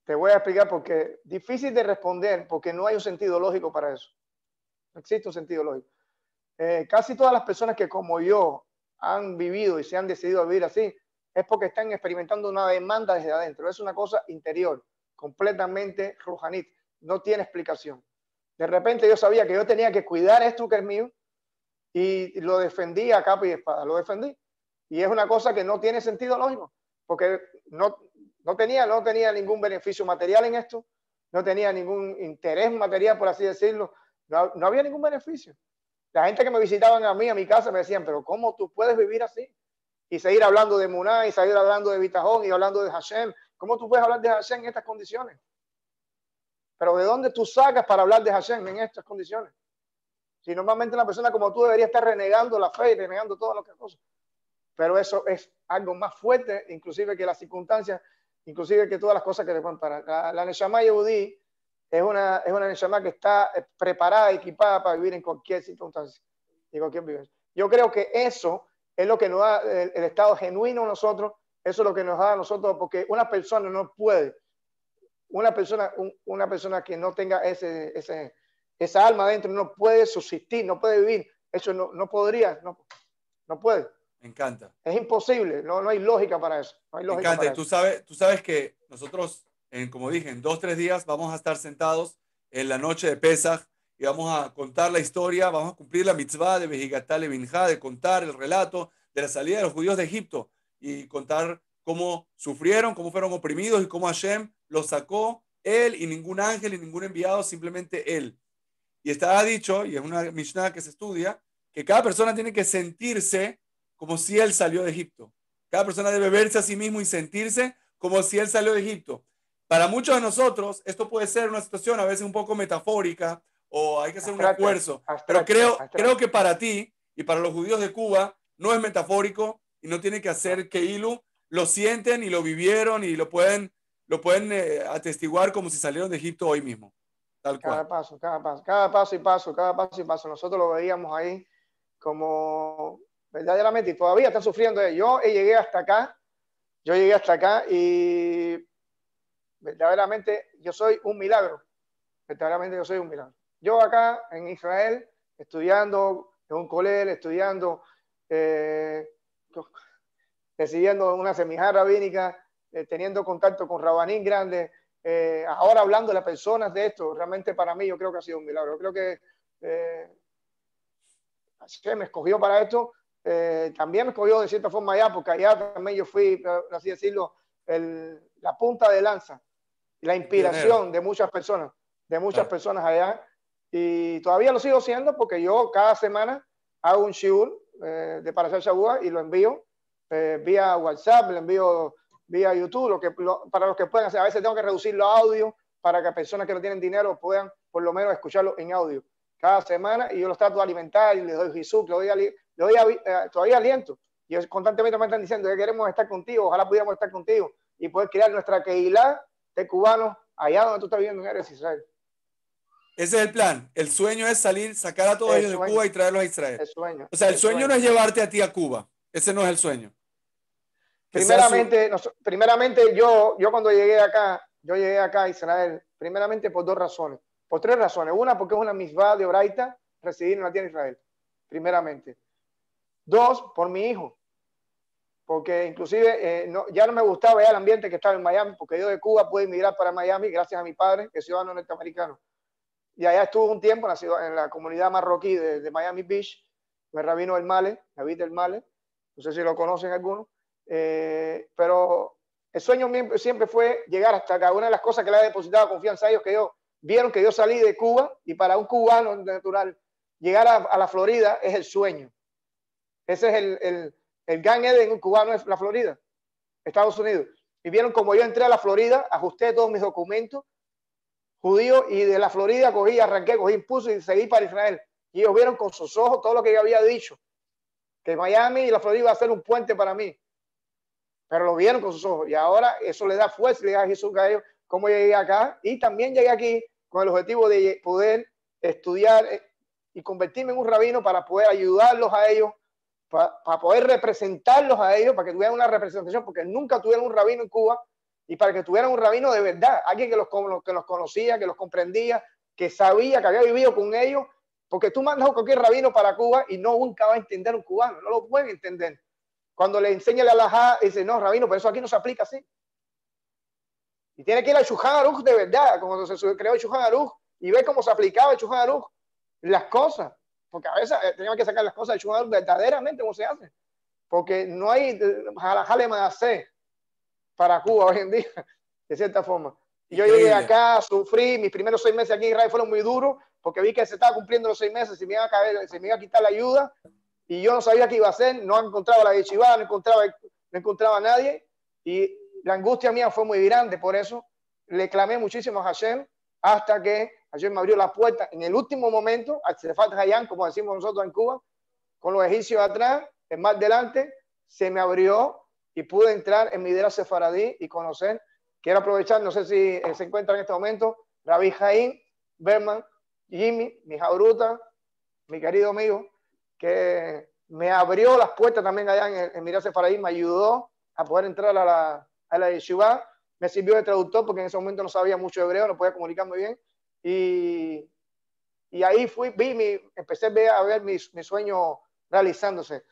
Te voy a explicar por qué. Difícil de responder porque no hay un sentido lógico para eso. No existe un sentido lógico. Eh, casi todas las personas que como yo han vivido y se han decidido a vivir así es porque están experimentando una demanda desde adentro. Es una cosa interior, completamente rujanit. No tiene explicación. De repente yo sabía que yo tenía que cuidar esto que es mío y lo defendí a capa y espada. Lo defendí y es una cosa que no tiene sentido lógico, porque no, no, tenía, no tenía ningún beneficio material en esto, no tenía ningún interés material, por así decirlo, no, había ningún beneficio. La gente que me visitaban a mí, a mi casa, me decían, pero ¿cómo tú puedes vivir así? Y seguir hablando de Muná, y seguir hablando de Vitajón y hablando de Hashem. ¿Cómo tú puedes hablar de Hashem en estas condiciones? Pero ¿de dónde tú sacas para hablar de Hashem en estas condiciones? Si normalmente una persona como tú debería estar renegando la fe y renegando todas las cosas pero eso es algo más fuerte, inclusive que las circunstancias, inclusive que todas las cosas que le van parar. La, la Neshama Yehudi es una, es una Neshama que está eh, preparada, equipada para vivir en cualquier circunstancia y cualquier vivencia. Yo creo que eso es lo que nos da el, estado genuino a nosotros, eso es lo que nos da a nosotros, porque una persona no puede, una persona, una persona que no tenga ese, esa alma dentro no puede subsistir, no puede vivir, eso no, no podría, no, no puede. Me encanta. Es imposible, no, no hay lógica para eso. hay encanta, tú, Sabes, tú sabes que nosotros, en, como dije, en dos, tres días vamos a estar sentados en la noche de Pesaj y vamos a contar la historia, vamos a cumplir la mitzvah de Bejigatal y de contar el relato de la salida de los judíos de Egipto y contar cómo sufrieron, cómo fueron oprimidos y cómo Hashem los sacó, él y ningún ángel y ningún enviado, simplemente él. Y está dicho, y es una Mishnah que se estudia, que cada persona tiene que sentirse como si él salió de Egipto. Cada persona debe verse a sí mismo y sentirse como si él salió de Egipto. Para muchos de nosotros, esto puede ser una situación a veces un poco metafórica o hay que hacer un esfuerzo. Pero creo, creo que para ti y para los judíos de Cuba no es metafórico y no tiene que hacer que Ilu lo sienten y lo vivieron y lo pueden, lo pueden eh, atestiguar como si salieron de Egipto hoy mismo. Cada paso, cada paso, cada paso y paso, cada paso y paso. Nosotros lo veíamos ahí como verdaderamente, y todavía está sufriendo. Yo llegué hasta acá, yo llegué hasta acá y verdaderamente yo soy un milagro, verdaderamente yo soy un milagro. Yo acá en Israel, estudiando en un colegio, estudiando, eh, recibiendo una semija rabínica, eh, teniendo contacto con rabanín Grande eh, ahora hablando de las personas de esto, realmente para mí yo creo que ha sido un milagro. creo que que me escogió para esto eh, también me cogió de cierta forma allá, porque allá también yo fui, así decirlo, el, la punta de lanza, la inspiración de muchas personas, de muchas personas allá. Y todavía lo sigo siendo porque yo cada semana hago un shiur eh, de de Parashat Shabua y lo envío eh, vía WhatsApp, lo envío vía YouTube, lo que, para los que puedan hacer. A veces tengo que reducirlo a audio para que personas que no tienen dinero puedan por lo menos escucharlo en audio cada semana y yo los trato de alimentar y les doy Jesús, les doy, eh, todavía aliento. Y constantemente me están diciendo que queremos estar contigo, ojalá pudiéramos estar contigo y poder crear nuestra Keilah de cubanos allá donde tú estás viviendo en Eres Israel. Ese es el plan. El sueño es salir, sacar a todos ellos de Cuba y traerlos a Israel. sueño. O sea, el, sueño, no es llevarte a ti a Cuba. Ese no es el sueño. primeramente, primeramente yo, yo cuando llegué acá, yo llegué acá a Israel, primeramente por dos razones. Por tres razones. Una, porque es una misma de Oraita, residir en la tierra de Israel, primeramente. Dos, por mi hijo. Porque inclusive eh, ya no me gustaba ya el ambiente que estaba en Miami, porque yo de Cuba pude emigrar para Miami gracias a mi padre, que es ciudadano norteamericano. Y allá estuve un tiempo nacido en la comunidad marroquí de, Miami Beach, el rabino del Male, David del Male, no sé si lo conocen algunos, eh, pero el sueño siempre fue llegar hasta acá. Una de las cosas que le ha depositado confianza a ellos, que yo vieron que yo salí de Cuba y para un cubano natural llegar a, la Florida es el sueño. Ese es el, el, el un cubano es la Florida, Estados Unidos. Y vieron como yo entré a la Florida, ajusté todos mis documentos judíos y de la Florida cogí, arranqué, cogí impulso y seguí para Israel. Y ellos vieron con sus ojos todo lo que yo había dicho, que Miami y la Florida iba a ser un puente para mí. Pero lo vieron con sus ojos y ahora eso le da fuerza y le da Jesús cómo llegué acá y también llegué aquí con el objetivo de poder estudiar eh, y convertirme en un rabino para poder ayudarlos a ellos, para, poder representarlos a ellos, para que tuvieran una representación, porque nunca tuvieron un rabino en Cuba, y para que tuvieran un rabino de verdad, alguien que los, que los conocía, que los comprendía, que sabía, que había vivido con ellos, porque tú mandas a cualquier rabino para Cuba y no nunca va a entender un cubano, no lo pueden entender. Cuando le enseña la halajá, dice, no, rabino, pero eso aquí no se aplica así. Y tiene que ir a Shulchan de verdad, cuando se creó Shulchan y ver cómo se aplicaba el las cosas. Porque a veces eh, teníamos que sacar las cosas de Shulchan verdaderamente como se hace. Porque no hay eh, jalajale más para Cuba hoy en día, de cierta forma. Yo llegué acá, sufrí, mis primeros seis meses aquí en Israel fueron muy duros, porque vi que se estaba cumpliendo los seis meses, se me iba a, se me iba a quitar la ayuda, y yo no sabía qué iba a hacer, no encontraba la yeshiva, no encontraba, no encontraba a nadie, y la angustia mía fue muy grande, por eso le clamé muchísimo a Hashem hasta que Hashem me abrió la puerta en el último momento, falta Hayan, como decimos nosotros en Cuba, con los egipcios atrás, el más delante, se me abrió y pude entrar en mi Dera Sefaradí y conocer. Quiero aprovechar, no sé si eh, se encuentra en este momento, Rabbi Jaim, Berman, Jimmy, mi Jabruta, mi querido amigo, que me abrió las puertas también allá en, mi en Sefaradí, me ayudó a poder entrar a la, a la yeshiva, me sirvió de traductor porque en ese momento no sabía mucho hebreo, no podía muy bien. Y, y ahí fui, vi mi, empecé a ver, a ver mi, sueño realizándose.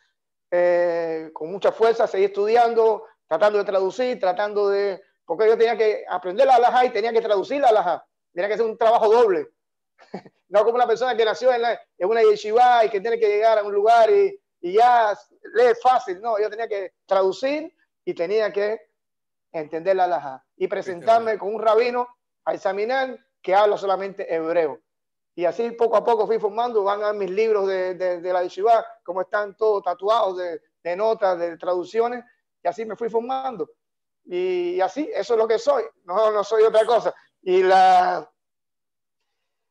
Eh, con mucha fuerza seguí estudiando, tratando de traducir, tratando de... Porque yo tenía que aprender la alhaja y tenía que traducir la alhaja. Tenía que hacer un trabajo doble. no como una persona que nació en, en, una yeshiva y que tiene que llegar a un lugar y, y ya lee fácil. No, yo tenía que traducir y tenía que entender la halajá, y presentarme con un rabino a examinar que habla solamente hebreo. Y así poco a poco fui formando, van a mis libros de, de, la yeshiva, como están todos tatuados de, notas, de traducciones, y así me fui formando. Y, así, eso es lo que soy, no, no soy otra cosa. Y la...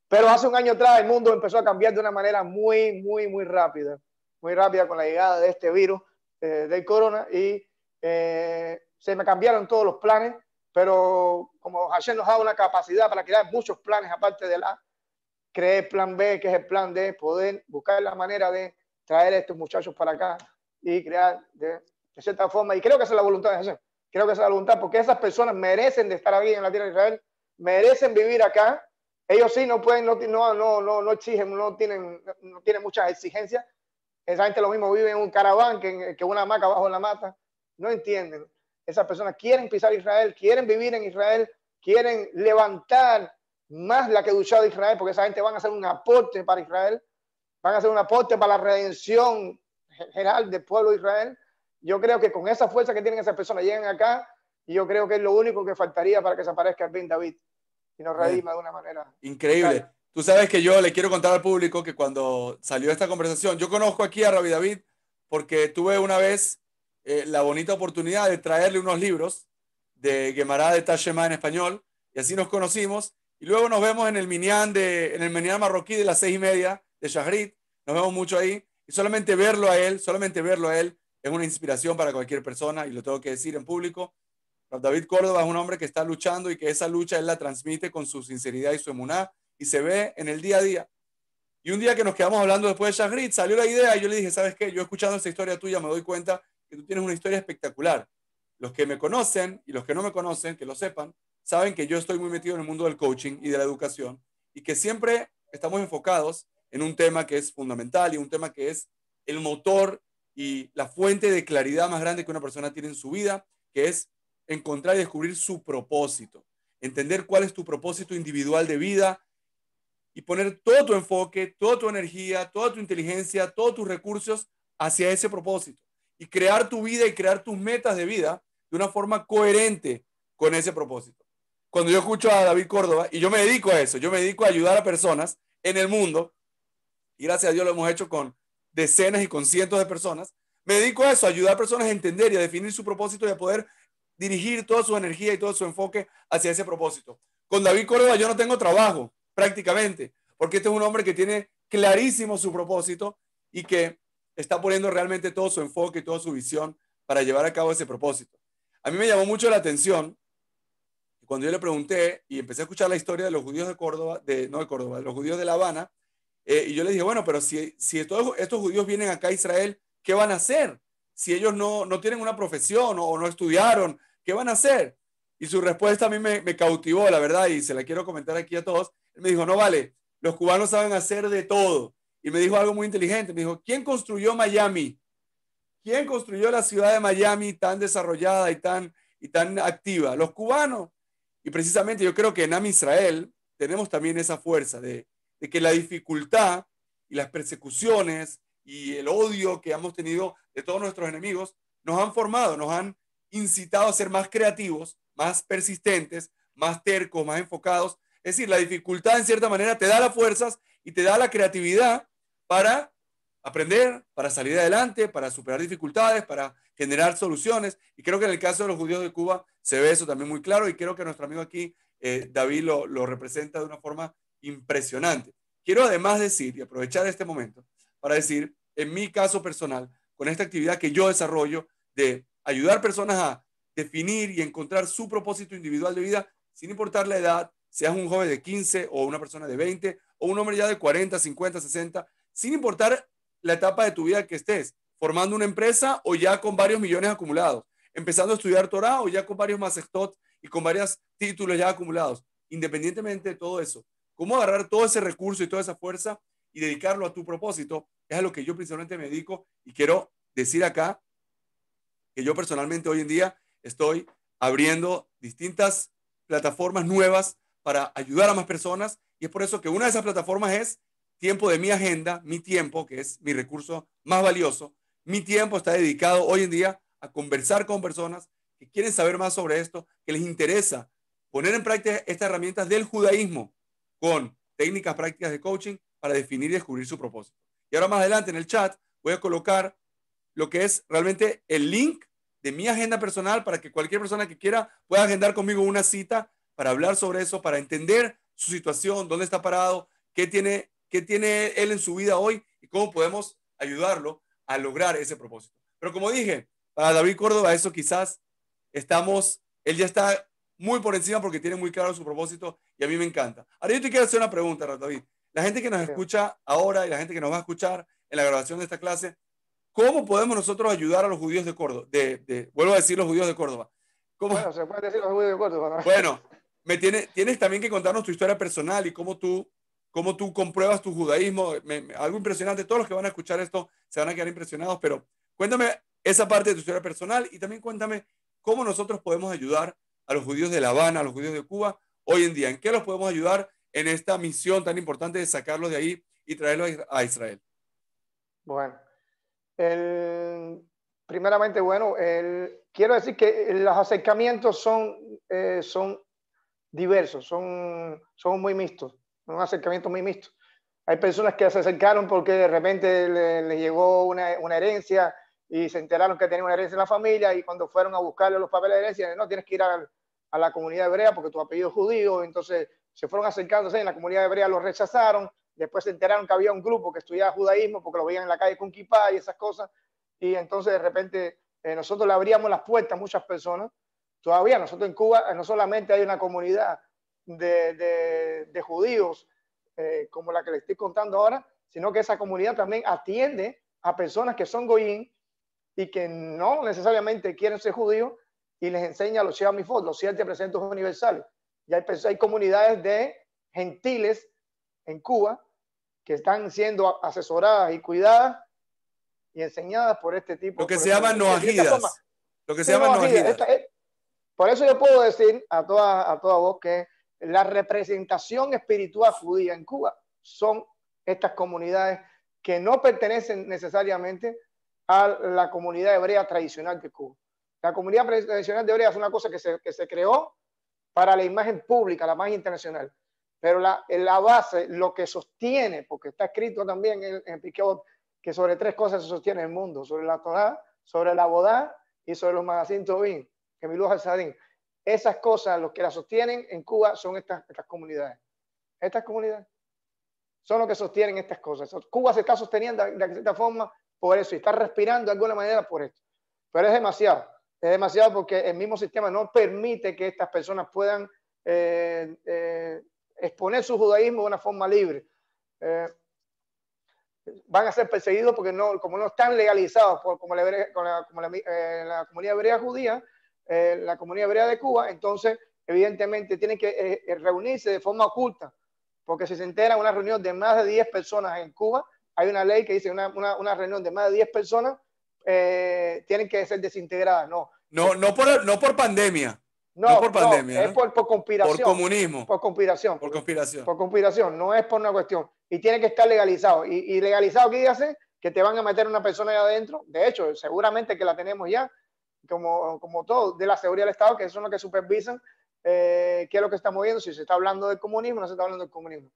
Pero hace un año atrás el mundo empezó a cambiar de una manera muy, muy, muy rápida, muy rápida con la llegada de este virus, eh, del corona, y eh, se me cambiaron todos los planes, pero como Hashem nos da una capacidad para crear muchos planes aparte de la, creer plan B, que es el plan de poder buscar la manera de traer a estos muchachos para acá y crear de, cierta forma, y creo que es la voluntad de Hashem, creo que es la voluntad, porque esas personas merecen de estar aquí en la tierra de Israel, merecen vivir acá, ellos sí no pueden, no, no, no, no, exigen, no tienen, no tienen muchas exigencias. Esa gente lo mismo vive en un caraván que, que una hamaca bajo la mata. No entienden. Esas personas quieren pisar Israel, quieren vivir en Israel, quieren levantar más la que duchado de Israel, porque esa gente van a hacer un aporte para Israel, van a hacer un aporte para la redención general del pueblo de Israel. Yo creo que con esa fuerza que tienen esas personas llegan acá y yo creo que es lo único que faltaría para que se aparezca el Ben David y nos redima de una manera. Increíble. Tú sabes que yo le quiero contar al público que cuando salió esta conversación, yo conozco aquí a Rabbi David porque tuve una vez eh, la bonita oportunidad de traerle unos libros de Gemara de Tashema en español, y así nos conocimos, y luego nos vemos en el Minyan, de, en el Minyan marroquí de las seis y media de Shahrid. nos vemos mucho ahí, y solamente verlo a él, solamente verlo a él, es una inspiración para cualquier persona, y lo tengo que decir en público, David Córdoba es un hombre que está luchando y que esa lucha él la transmite con su sinceridad y su emuná y se ve en el día a día. Y un día que nos quedamos hablando después de Shahrid, salió la idea y yo le dije, ¿sabes qué? Yo escuchando esa historia tuya me doy cuenta que tú tienes una historia espectacular. Los que me conocen y los que no me conocen, que lo sepan, saben que yo estoy muy metido en el mundo del coaching y de la educación y que siempre estamos enfocados en un tema que es fundamental y un tema que es el motor y la fuente de claridad más grande que una persona tiene en su vida, que es encontrar y descubrir su propósito, entender cuál es tu propósito individual de vida y poner todo tu enfoque, toda tu energía, toda tu inteligencia, todos tus recursos hacia ese propósito y crear tu vida y crear tus metas de vida de una forma coherente con ese propósito. Cuando yo escucho a David Córdoba, y yo me dedico a eso, yo me dedico a ayudar a personas en el mundo, y gracias a Dios lo hemos hecho con decenas y con cientos de personas, me dedico a eso, a ayudar a personas a entender y a definir su propósito y a poder dirigir toda su energía y todo su enfoque hacia ese propósito. Con David Córdoba yo no tengo trabajo prácticamente, porque este es un hombre que tiene clarísimo su propósito y que está poniendo realmente todo su enfoque y toda su visión para llevar a cabo ese propósito. A mí me llamó mucho la atención cuando yo le pregunté y empecé a escuchar la historia de los judíos de Córdoba, de, no de Córdoba, de los judíos de La Habana, eh, y yo le dije, bueno, pero si, si estos, judíos vienen acá a Israel, ¿qué van a hacer? Si ellos no, tienen una profesión o, no estudiaron, ¿qué van a hacer? Y su respuesta a mí me, cautivó, la verdad, y se la quiero comentar aquí a todos. me dijo, no vale, los cubanos saben hacer de todo y me dijo algo muy inteligente. Me dijo, ¿quién construyó Miami? ¿Quién construyó la ciudad de Miami tan desarrollada y tan, y tan activa? Los cubanos. Y precisamente yo creo que en Am Israel tenemos también esa fuerza de, de que la dificultad y las persecuciones y el odio que hemos tenido de todos nuestros enemigos nos han formado, nos han incitado a ser más creativos, más persistentes, más tercos, más enfocados. Es decir, la dificultad en cierta manera te da las fuerzas y te da la creatividad para aprender, para salir adelante, para superar dificultades, para generar soluciones. Y creo que en el caso de los judíos de Cuba se ve eso también muy claro y creo que nuestro amigo aquí, eh, David, lo, lo representa de una forma impresionante. Quiero además decir y aprovechar este momento para decir, en mi caso personal, con esta actividad que yo desarrollo de ayudar personas a definir y encontrar su propósito individual de vida, sin importar la edad, seas un joven de 15 o una persona de 20 o un hombre ya de 40, 50, 60, sin importar la etapa de tu vida que estés, formando una empresa o ya con varios millones acumulados, empezando a estudiar Torah o ya con varios masectot y con varios títulos ya acumulados, independientemente de todo eso. ¿Cómo agarrar todo ese recurso y toda esa fuerza y dedicarlo a tu propósito? Es a lo que yo principalmente me dedico y quiero decir acá que yo personalmente hoy en día estoy abriendo distintas plataformas nuevas para ayudar a más personas y es por eso que una de esas plataformas es tiempo de mi agenda, mi tiempo, que es mi recurso más valioso, mi tiempo está dedicado hoy en día a conversar con personas que quieren saber más sobre esto, que les interesa poner en práctica estas herramientas del judaísmo con técnicas prácticas de coaching para definir y descubrir su propósito. Y ahora más adelante en el chat voy a colocar lo que es realmente el link de mi agenda personal para que cualquier persona que quiera pueda agendar conmigo una cita para hablar sobre eso, para entender su situación, dónde está parado, qué tiene qué tiene él en su vida hoy y cómo podemos ayudarlo a lograr ese propósito. Pero como dije, para David Córdoba eso quizás estamos, él ya está muy por encima porque tiene muy claro su propósito y a mí me encanta. Ahora yo te quiero hacer una pregunta, David. La gente que nos escucha ahora y la gente que nos va a escuchar en la grabación de esta clase, ¿cómo podemos nosotros ayudar a los judíos de Córdoba? De, vuelvo a decir los judíos de Córdoba. Bueno, se puede decir los judíos de Córdoba. Bueno, me tiene, tienes también que contarnos tu historia personal y cómo tú cómo tú compruebas tu judaísmo, algo impresionante. Todos los que van a escuchar esto se van a quedar impresionados, pero cuéntame esa parte de tu historia personal y también cuéntame cómo nosotros podemos ayudar a los judíos de La Habana, a los judíos de Cuba hoy en día, en qué los podemos ayudar en esta misión tan importante de sacarlos de ahí y traerlos a Israel. Bueno, primeramente, bueno, quiero decir que los acercamientos son, eh, son diversos, son, son muy mixtos un acercamiento muy mixto. Hay personas que se acercaron porque de repente les llegó una, herencia y se enteraron que tenían una herencia en la familia y cuando fueron a buscarle los papeles de herencia, no, tienes que ir a, la comunidad hebrea porque tu apellido es judío, entonces se fueron acercándose en la comunidad hebrea, los rechazaron, después se enteraron que había un grupo que estudiaba judaísmo porque lo veían en la calle con kipá y esas cosas, y entonces de repente eh, nosotros le abríamos las puertas a muchas personas. Todavía nosotros en Cuba eh, no solamente hay una comunidad de, judíos, eh, como la que le estoy contando ahora, sino que esa comunidad también atiende a personas que son goyín y que no necesariamente quieren ser judíos y les enseña los 7 los siete presentos universales. Y hay, hay comunidades de gentiles en Cuba que están siendo asesoradas y cuidadas y enseñadas por este tipo. Lo que se llama noajidas. Lo que se llama noajidas. Por eso yo puedo decir a toda, a toda voz que la representación espiritual judía en Cuba son estas comunidades que no pertenecen necesariamente a la comunidad hebrea tradicional de Cuba. La comunidad tradicional de hebrea es una cosa que se, creó para la imagen pública, la más internacional. Pero la, la, base, lo que sostiene, porque está escrito también en, en que sobre tres cosas se sostiene el mundo, sobre la Torah, sobre la Boda y sobre los magazines Tobin, que mi luz al esas cosas, los que las sostienen en Cuba son estas, comunidades. Estas comunidades son los que sostienen estas cosas. Cuba se está sosteniendo de, cierta forma por eso y está respirando de alguna manera por esto. Pero es demasiado, es demasiado porque el mismo sistema no permite que estas personas puedan eh, eh, exponer su judaísmo de una forma libre. Eh, van a ser perseguidos porque no, como no están legalizados como, la comunidad hebrea judía, eh, la comunidad hebrea de Cuba, entonces evidentemente tienen que eh, eh, reunirse de forma oculta, porque si se entera una reunión de más de 10 personas en Cuba, hay una ley que dice una, una, reunión de más de 10 personas tiene tienen que ser desintegradas, no. No, no por, no por pandemia. No, por pandemia. es por, conspiración. Por comunismo. Por conspiración. Por conspiración. Por conspiración, no es por una cuestión. Y tiene que estar legalizado. Y, legalizado, ¿qué dice Que te van a meter una persona ahí adentro. De hecho, seguramente que la tenemos ya, como, como todo, de la seguridad del Estado, que son los que supervisan eh, qué es lo que estamos viendo, si se está hablando del comunismo no se está hablando del comunismo.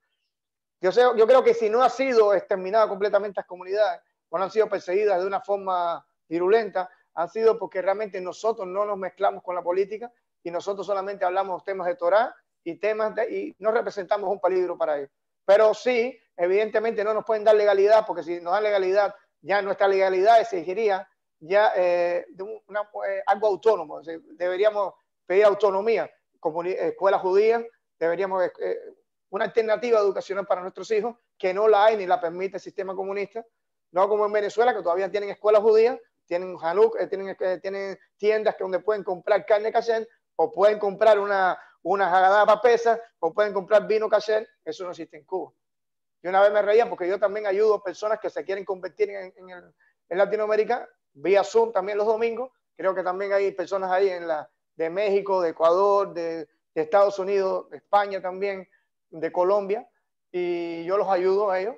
Yo, sé, yo creo que si no ha sido exterminada completamente las comunidades, o no han sido perseguidas de una forma virulenta, han sido porque realmente nosotros no nos mezclamos con la política y nosotros solamente hablamos temas de Torah y temas de, y no representamos un peligro para ellos. Pero sí, evidentemente no nos pueden dar legalidad, porque si nos dan legalidad, ya nuestra legalidad exigiría ya eh, de una, agua eh, algo autónomo. deberíamos pedir autonomía como escuela judía, deberíamos eh, una alternativa educacional para nuestros hijos que no la hay ni la permite el sistema comunista, no como en Venezuela que todavía tienen escuelas judías, tienen tienen, tienen tiendas que donde pueden comprar carne casera o pueden comprar una, una para pesas o pueden comprar vino casero, eso no existe en Cuba. Yo una vez me reía porque yo también ayudo a personas que se quieren convertir en, en, en Latinoamérica vía Zoom también los domingos. Creo que también hay personas ahí en la, de México, de Ecuador, de, Estados Unidos, de España también, de Colombia, y yo los ayudo a ellos.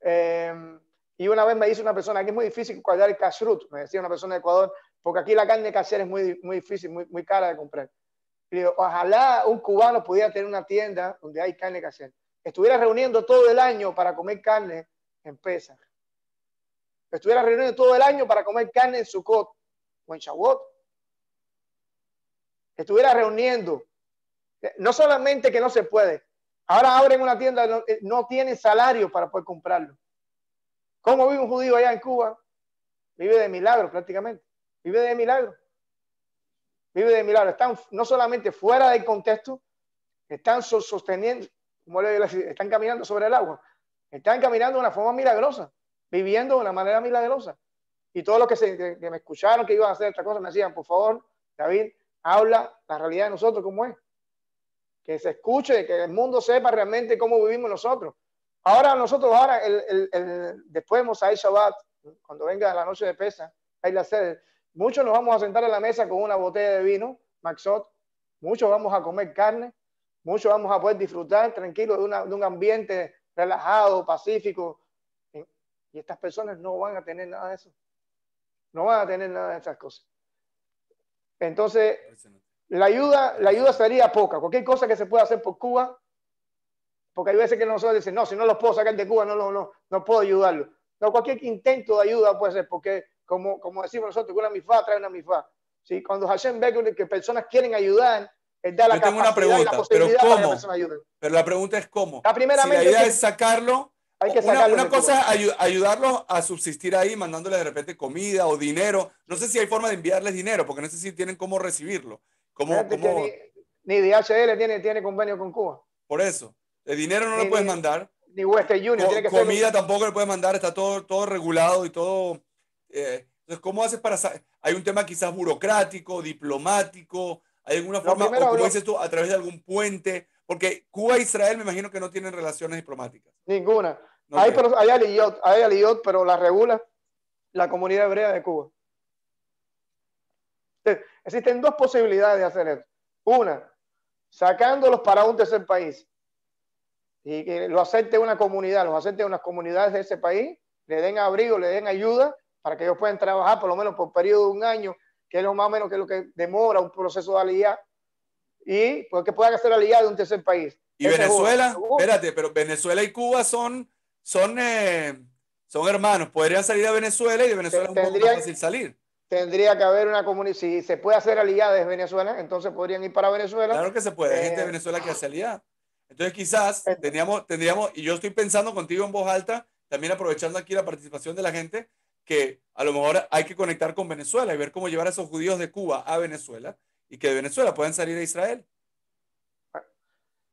Em, y una vez me dice una persona, aquí es muy difícil cuadrar el kashrut, me decía una persona de Ecuador, porque aquí la carne casera es muy, muy difícil, muy, muy cara de comprar. Y ojalá un cubano pudiera tener una tienda donde hay carne casera. Estuviera reuniendo todo el año para comer carne en Pesas estuviera reunido todo el año para comer carne en su o en Shavuot. Estuviera reuniendo. Eh, no solamente que no se puede. Ahora abren una tienda, no, eh, no tiene salario para poder comprarlo. ¿Cómo vive un judío allá en Cuba? Vive de milagro prácticamente. Vive de milagro. Vive de milagro. Están no solamente fuera del contexto, están sosteniendo, como le están caminando sobre el agua. Están caminando de una forma milagrosa viviendo de una manera milagrosa. Y todos los que, se, que, me escucharon que iban a hacer esta cosa me decían, por favor, David, habla la realidad de nosotros, como es. Que se escuche, que el mundo sepa realmente cómo vivimos nosotros. Ahora nosotros, ahora, el, el, después de Mosai Shabbat, cuando venga la noche de pesa, hay la sed, muchos nos vamos a sentar en la mesa con una botella de vino, Maxot, muchos vamos a comer carne, muchos vamos a poder disfrutar tranquilo de, de un ambiente relajado, pacífico, y estas personas no van a tener nada de eso. No van a tener nada de esas cosas. Entonces, la ayuda, la ayuda sería poca. Cualquier cosa que se pueda hacer por Cuba, porque hay veces que nosotros dicen, no, si no los puedo sacar de Cuba, no, no, no, puedo ayudarlo. No, cualquier intento de ayuda puede ser, porque como, como decimos nosotros, una mifa trae una mifa. ¿Sí? Cuando Hashem ve que personas quieren ayudar, él da la Yo tengo una pregunta, pero ¿cómo? pero la pregunta es cómo. La primera si la idea es sacarlo, hay que una, una cosa es ayudarlos a subsistir ahí, mandándole de repente comida o dinero. No sé si hay forma de enviarles dinero, porque no sé si tienen cómo recibirlo. Cómo, Ni, DHL tiene, tiene convenio con Cuba. Por eso. El dinero no lo puedes mandar. Ni Western Union. tiene que comida tampoco le puedes mandar. Está todo, todo regulado y todo. Eh, entonces, ¿cómo haces para.? Hay un tema quizás burocrático, diplomático. ¿Hay alguna forma, o como dices tú, a través de algún puente? Porque Cuba e Israel me imagino que no tienen relaciones diplomáticas. Ninguna. hay, pero, hay, aliyot, pero la regula la comunidad hebrea de Cuba. existen dos posibilidades de hacer esto. Una, sacándolos para un tercer país y que lo acepte una comunidad, los acepte unas comunidades de ese país, le den abrigo, le den ayuda para que ellos puedan trabajar por lo menos por un periodo de un año, que es lo más o menos que lo que demora un proceso de alianza y porque pues, puedan hacer aliados de un tercer país. ¿Y Venezuela? Espérate, pero Venezuela y Cuba son, son, eh, son hermanos. Podrían salir a Venezuela y de Venezuela es un fácil salir. Tendría que haber una comunidad. Si se puede hacer aliados de Venezuela, entonces podrían ir para Venezuela. Claro que se puede. Hay gente de eh, Venezuela que hace aliados. Entonces quizás eh. tendríamos, tendríamos, y yo estoy pensando contigo en voz alta, también aprovechando aquí la participación de la gente, que a lo mejor hay que conectar con Venezuela y ver cómo llevar a esos judíos de Cuba a Venezuela y que de Venezuela pueden salir a Israel.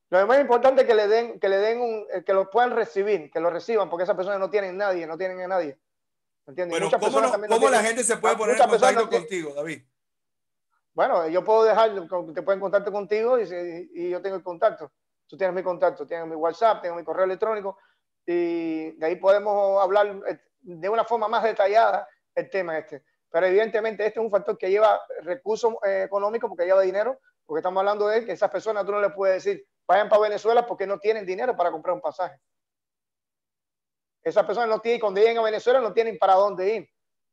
Lo más importante es que le den, que le den un, eh, que lo puedan recibir, que lo reciban, porque esas personas no tienen nadie, no tienen a nadie. ¿Entiendes? ¿cómo, la gente se puede ah, poner en contacto contigo, David? Bueno, yo puedo dejar, te pueden contacto contigo y, y, yo tengo el contacto. Tú tienes mi contacto, tienes mi WhatsApp, tengo mi correo electrónico y de ahí podemos hablar eh, de una forma más detallada el tema este. Pero evidentemente este es un factor que lleva recursos eh, económicos porque lleva dinero, porque estamos hablando de que esas personas tú no les puedes decir, vayan para Venezuela porque no tienen dinero para comprar un pasaje. Esas personas no tienen, cuando lleguen a Venezuela no tienen para dónde ir.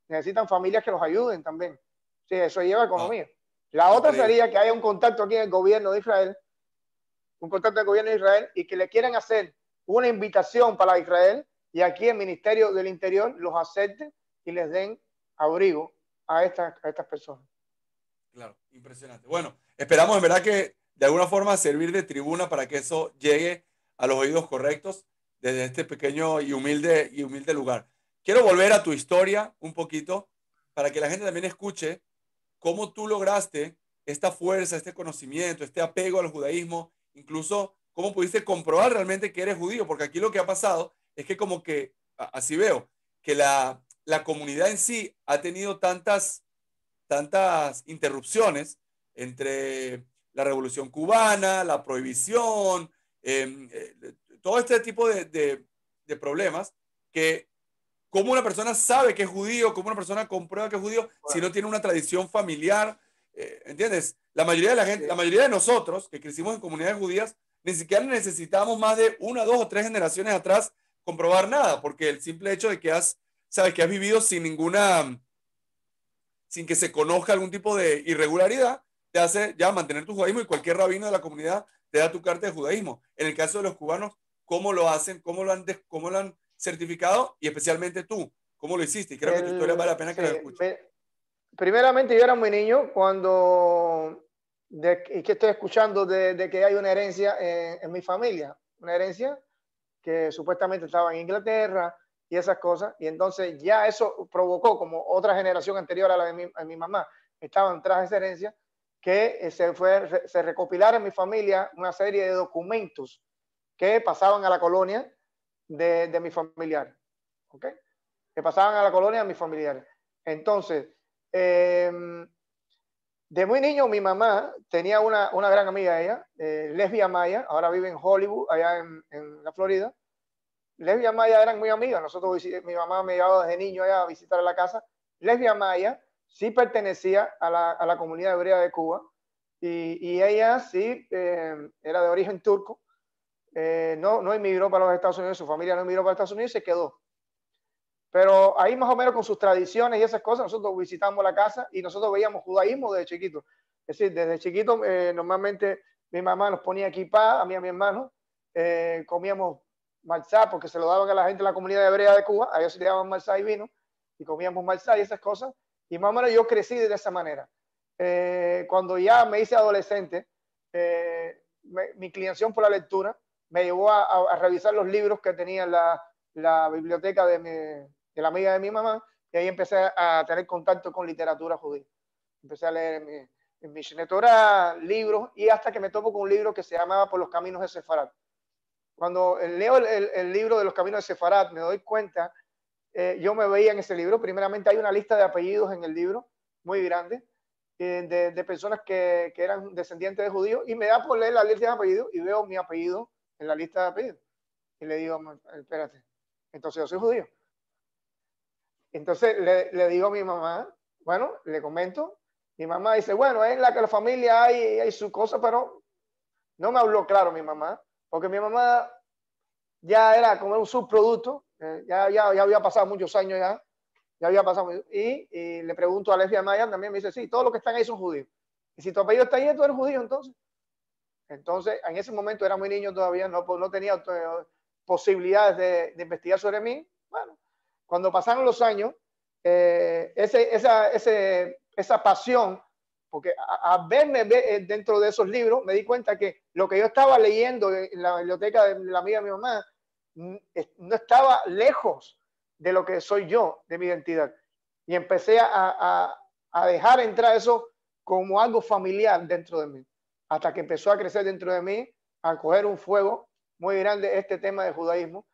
Necesitan familias que los ayuden también. Sí, eso lleva economía. Ah, La otra sería que haya un contacto aquí en el gobierno de Israel, un contacto del gobierno de Israel, y que le quieran hacer una invitación para Israel y aquí el Ministerio del Interior los acepte y les den abrigo a, estas, estas personas. Claro, impresionante. Bueno, esperamos en verdad que de alguna forma servir de tribuna para que eso llegue a los oídos correctos desde este pequeño y humilde, y humilde lugar. Quiero volver a tu historia un poquito para que la gente también escuche cómo tú lograste esta fuerza, este conocimiento, este apego al judaísmo, incluso cómo pudiste comprobar realmente que eres judío, porque aquí lo que ha pasado es que como que, así veo, que la, la comunidad en sí ha tenido tantas, tantas interrupciones entre la revolución cubana, la prohibición, em, eh, todo este tipo de, problemas que como una persona sabe que es judío, como una persona comprueba que es judío si no tiene una tradición familiar, eh, ¿entiendes? La mayoría de la gente, la mayoría de nosotros que crecimos en comunidades judías, ni siquiera necesitamos más de una, dos o tres generaciones atrás comprobar nada, porque el simple hecho de que has sabes, que has vivido sin ninguna, sin que se conozca algún tipo de irregularidad, te hace ya mantener tu judaísmo y cualquier rabino de la comunidad te da tu carta de judaísmo. En el caso de los cubanos, ¿cómo lo hacen? ¿Cómo lo han, cómo lo han certificado? Y especialmente tú, ¿cómo lo hiciste? Y creo que tu historia vale la pena que la escuches. primeramente, yo era muy niño cuando, y que estoy escuchando de, que hay una herencia en, en mi familia, una herencia que supuestamente estaba en Inglaterra, y esas cosas. Y entonces ya eso provocó, como otra generación anterior a la de mi, mamá, mi mamá, estaban tras esa herencia, que eh, se, fue, se recopilara en mi familia una serie de documentos que pasaban a la colonia de, de mis familiares. ¿Ok? Que pasaban a la colonia de mis familiares. Entonces, em, de muy niño, mi mamá tenía una, una gran amiga, ella, eh, Lesbia Maya, ahora vive en Hollywood, allá en, en la Florida. Lesbia Maya eran muy amigas. Nosotros, mi mamá me llevaba desde niño a visitar la casa. Lesbia Maya sí pertenecía a la, a la comunidad hebrea de Cuba y, ella sí eh, era de origen turco. Eh, no, no emigró para los Estados Unidos, su familia no emigró para Estados Unidos se quedó. Pero ahí más o menos con sus tradiciones y esas cosas, nosotros visitamos la casa y nosotros veíamos judaísmo desde chiquito. Es decir, desde chiquito eh, normalmente mi mamá nos ponía equipada, a mí y a mi hermano, comíamos Marsá, porque se lo daban a la gente de la comunidad hebrea de Cuba, a ellos se le daban Marsá y vino, y comíamos Marsá y esas cosas, y más o menos yo crecí de esa manera. Eh, cuando ya me hice adolescente, eh, mi inclinación por la lectura me llevó a, revisar los libros que tenía la, la biblioteca de, la amiga de mi mamá, y ahí empecé a tener contacto con literatura judía. Empecé a leer en mi, en libros, y hasta que me topo con un libro que se llamaba Por los Caminos de Sefarat, cuando leo el, libro de los caminos de Sefarat, me doy cuenta, eh, yo me veía en ese libro. Primeramente hay una lista de apellidos en el libro, muy grande, eh, de, personas que, eran descendientes de judíos, y me da por leer la lista de apellidos y veo mi apellido en la lista de apellidos. Y le digo, espérate, entonces yo soy judío. Entonces le, digo a mi mamá, bueno, le comento, mi mamá dice, bueno, en la que la familia hay, hay su cosa, pero no me habló claro mi mamá porque mi mamá ya era como un subproducto, eh, ya, ya, ya, había pasado muchos años ya, ya había pasado, y, le pregunto a Lesbia Maya, también, me dice, sí, todos los que están ahí son judíos. Y si tu apellido está ahí, tú eres judío entonces. Entonces, en ese momento era muy niño todavía, no, pues, no tenía eh, posibilidades de, investigar sobre mí. Bueno, cuando pasaron los años, eh, ese, esa, esa pasión porque a, verme eh, dentro de esos libros me di cuenta que lo que yo estaba leyendo en la biblioteca de la amiga de mi mamá mm, no estaba lejos de lo que soy yo, de mi identidad. Y empecé a, dejar entrar eso como algo familiar dentro de mí, hasta que empezó a crecer dentro de mí, a coger un fuego muy grande este tema de judaísmo.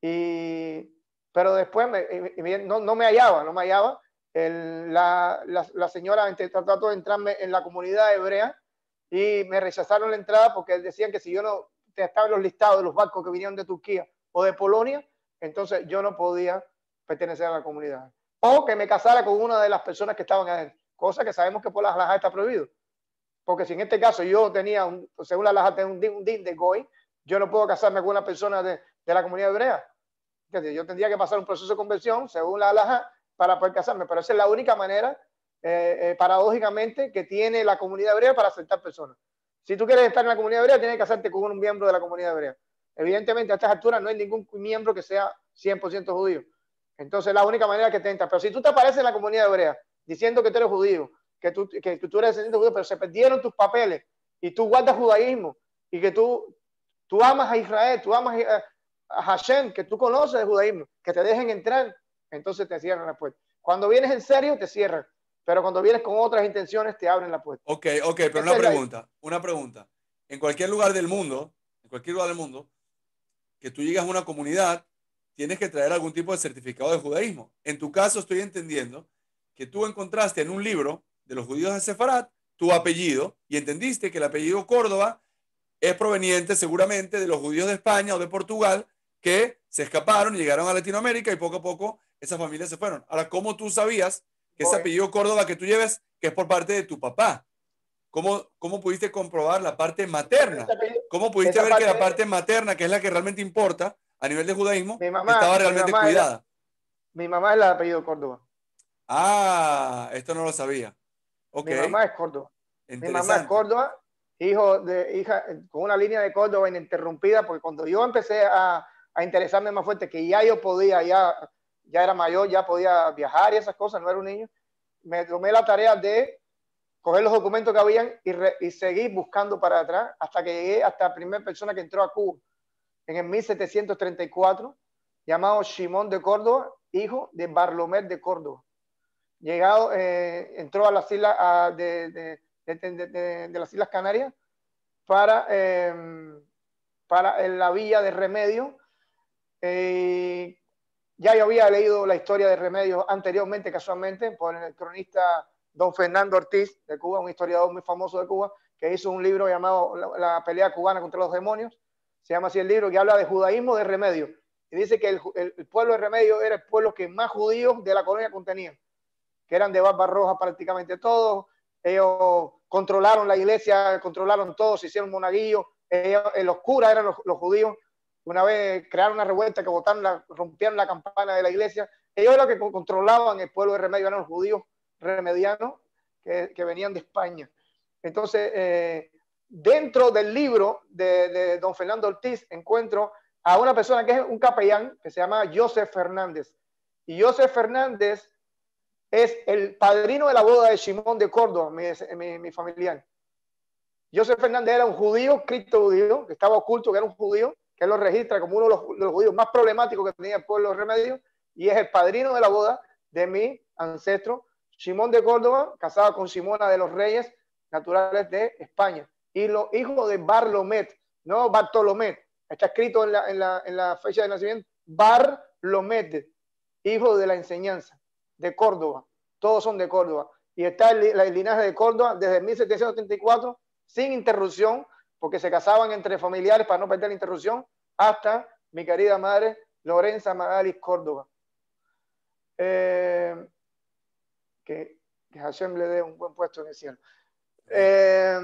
Y, pero después eh, eh, no, no me hallaba, no me hallaba la, la, señora trató de entrarme en la comunidad hebrea y me rechazaron la entrada porque decían que si yo no estaba en los listados de los barcos que vinieron de Turquía o de Polonia, entonces yo no podía pertenecer a la comunidad. O que me casara con una de las personas que estaban ahí, cosa que sabemos que por la halajá está prohibido. Porque si en este caso yo tenía, según la halajá tenía un din, de Goy, yo no puedo casarme con una persona de, de la comunidad hebrea. Yo tendría que pasar un proceso de conversión, según la halajá para poder casarme. Pero esa es la única manera, eh, eh, paradójicamente, que tiene la comunidad hebrea para aceptar personas. Si tú quieres estar en la comunidad hebrea, tienes que casarte con un miembro de la comunidad hebrea. Evidentemente, a estas alturas no hay ningún miembro que sea 100% judío. Entonces, la única manera que te entra. Pero si tú te apareces en la comunidad hebrea diciendo que tú eres judío, que tú, que eres descendiente judío, pero se perdieron tus papeles y tú guardas judaísmo y que tú, tú amas a Israel, tú amas eh, a Hashem, que tú conoces el judaísmo, que te dejen entrar entonces te cierran la puerta. Cuando vienes en serio, te cierran. Pero cuando vienes con otras intenciones, te abren la puerta. Ok, ok, pero una pregunta, una pregunta. En cualquier lugar del mundo, en cualquier lugar del mundo, que tú llegas a una comunidad, tienes que traer algún tipo de certificado de judaísmo. En tu caso, estoy entendiendo que tú encontraste en un libro de los judíos de Sefarat tu apellido y entendiste que el apellido Córdoba es proveniente seguramente de los judíos de España o de Portugal que se escaparon y llegaron a Latinoamérica y poco a poco esas familias se fueron. Ahora, ¿cómo tú sabías que ese apellido Córdoba que tú lleves, que es por parte de tu papá? ¿Cómo, cómo pudiste comprobar la parte materna? ¿Cómo pudiste ver que la parte materna, que es la que realmente importa a nivel de judaísmo, estaba realmente cuidada? mi mamá es la de apellido Córdoba. Ah, esto no lo sabía. Mi mamá es Córdoba. Mi mamá es Córdoba, hijo de hija con una línea de Córdoba ininterrumpida, porque cuando yo empecé a interesarme más fuerte, que ya yo podía ya ya era mayor, ya podía viajar y esas cosas, no era un niño, me tomé la tarea de coger los documentos que habían y, seguir buscando para atrás hasta que llegué hasta la primera persona que entró a Cuba en el 1734, llamado Simón de Córdoba, hijo de Barlomer de Córdoba. Llegado, eh, entró a las islas de, las Islas Canarias para, eh, para la villa de Remedio, eh, ya yo había leído la historia de Remedios anteriormente, casualmente, por el cronista don Fernando Ortiz de Cuba, un historiador muy famoso de Cuba, que hizo un libro llamado La, pelea cubana contra los demonios, se llama así el libro, que habla de judaísmo de Remedios. Y dice que el, pueblo de Remedios era el pueblo que más judíos de la colonia contenían, que eran de barba roja prácticamente todos, ellos controlaron la iglesia, controlaron todo, se hicieron monaguillos, eh, los curas eran los judíos, una vez crearon una revuelta que botaron rompieron la campana de la iglesia. Ellos eran que controlaban el pueblo de Remedio, eran los judíos remedianos que, venían de España. Entonces, eh, dentro del libro de, don Fernando Ortiz encuentro a una persona que es un capellán que se llama Joseph Fernández. Y Joseph Fernández es el padrino de la boda de Simón de Córdoba, mi, familiar. Joseph Fernández era un judío, cripto judío, que estaba oculto, que era un judío, él lo registra como uno de los, judíos más problemáticos que tenía el pueblo Remedios, y es el padrino de la boda de mi ancestro Simón de Córdoba, casado con Simona de los Reyes Naturales de España, y lo hijo de Barlomet, no Bartolomé está escrito en la, fecha de nacimiento, Barlomet, hijo de la enseñanza de Córdoba, todos son de Córdoba, y está el, el linaje de Córdoba desde 1734 sin interrupción porque se casaban entre familiares para no perder la interrupción, hasta mi querida madre Lorenza Magalis Córdoba. Eh, que, que Hashem le dé un buen puesto en el cielo. Eh,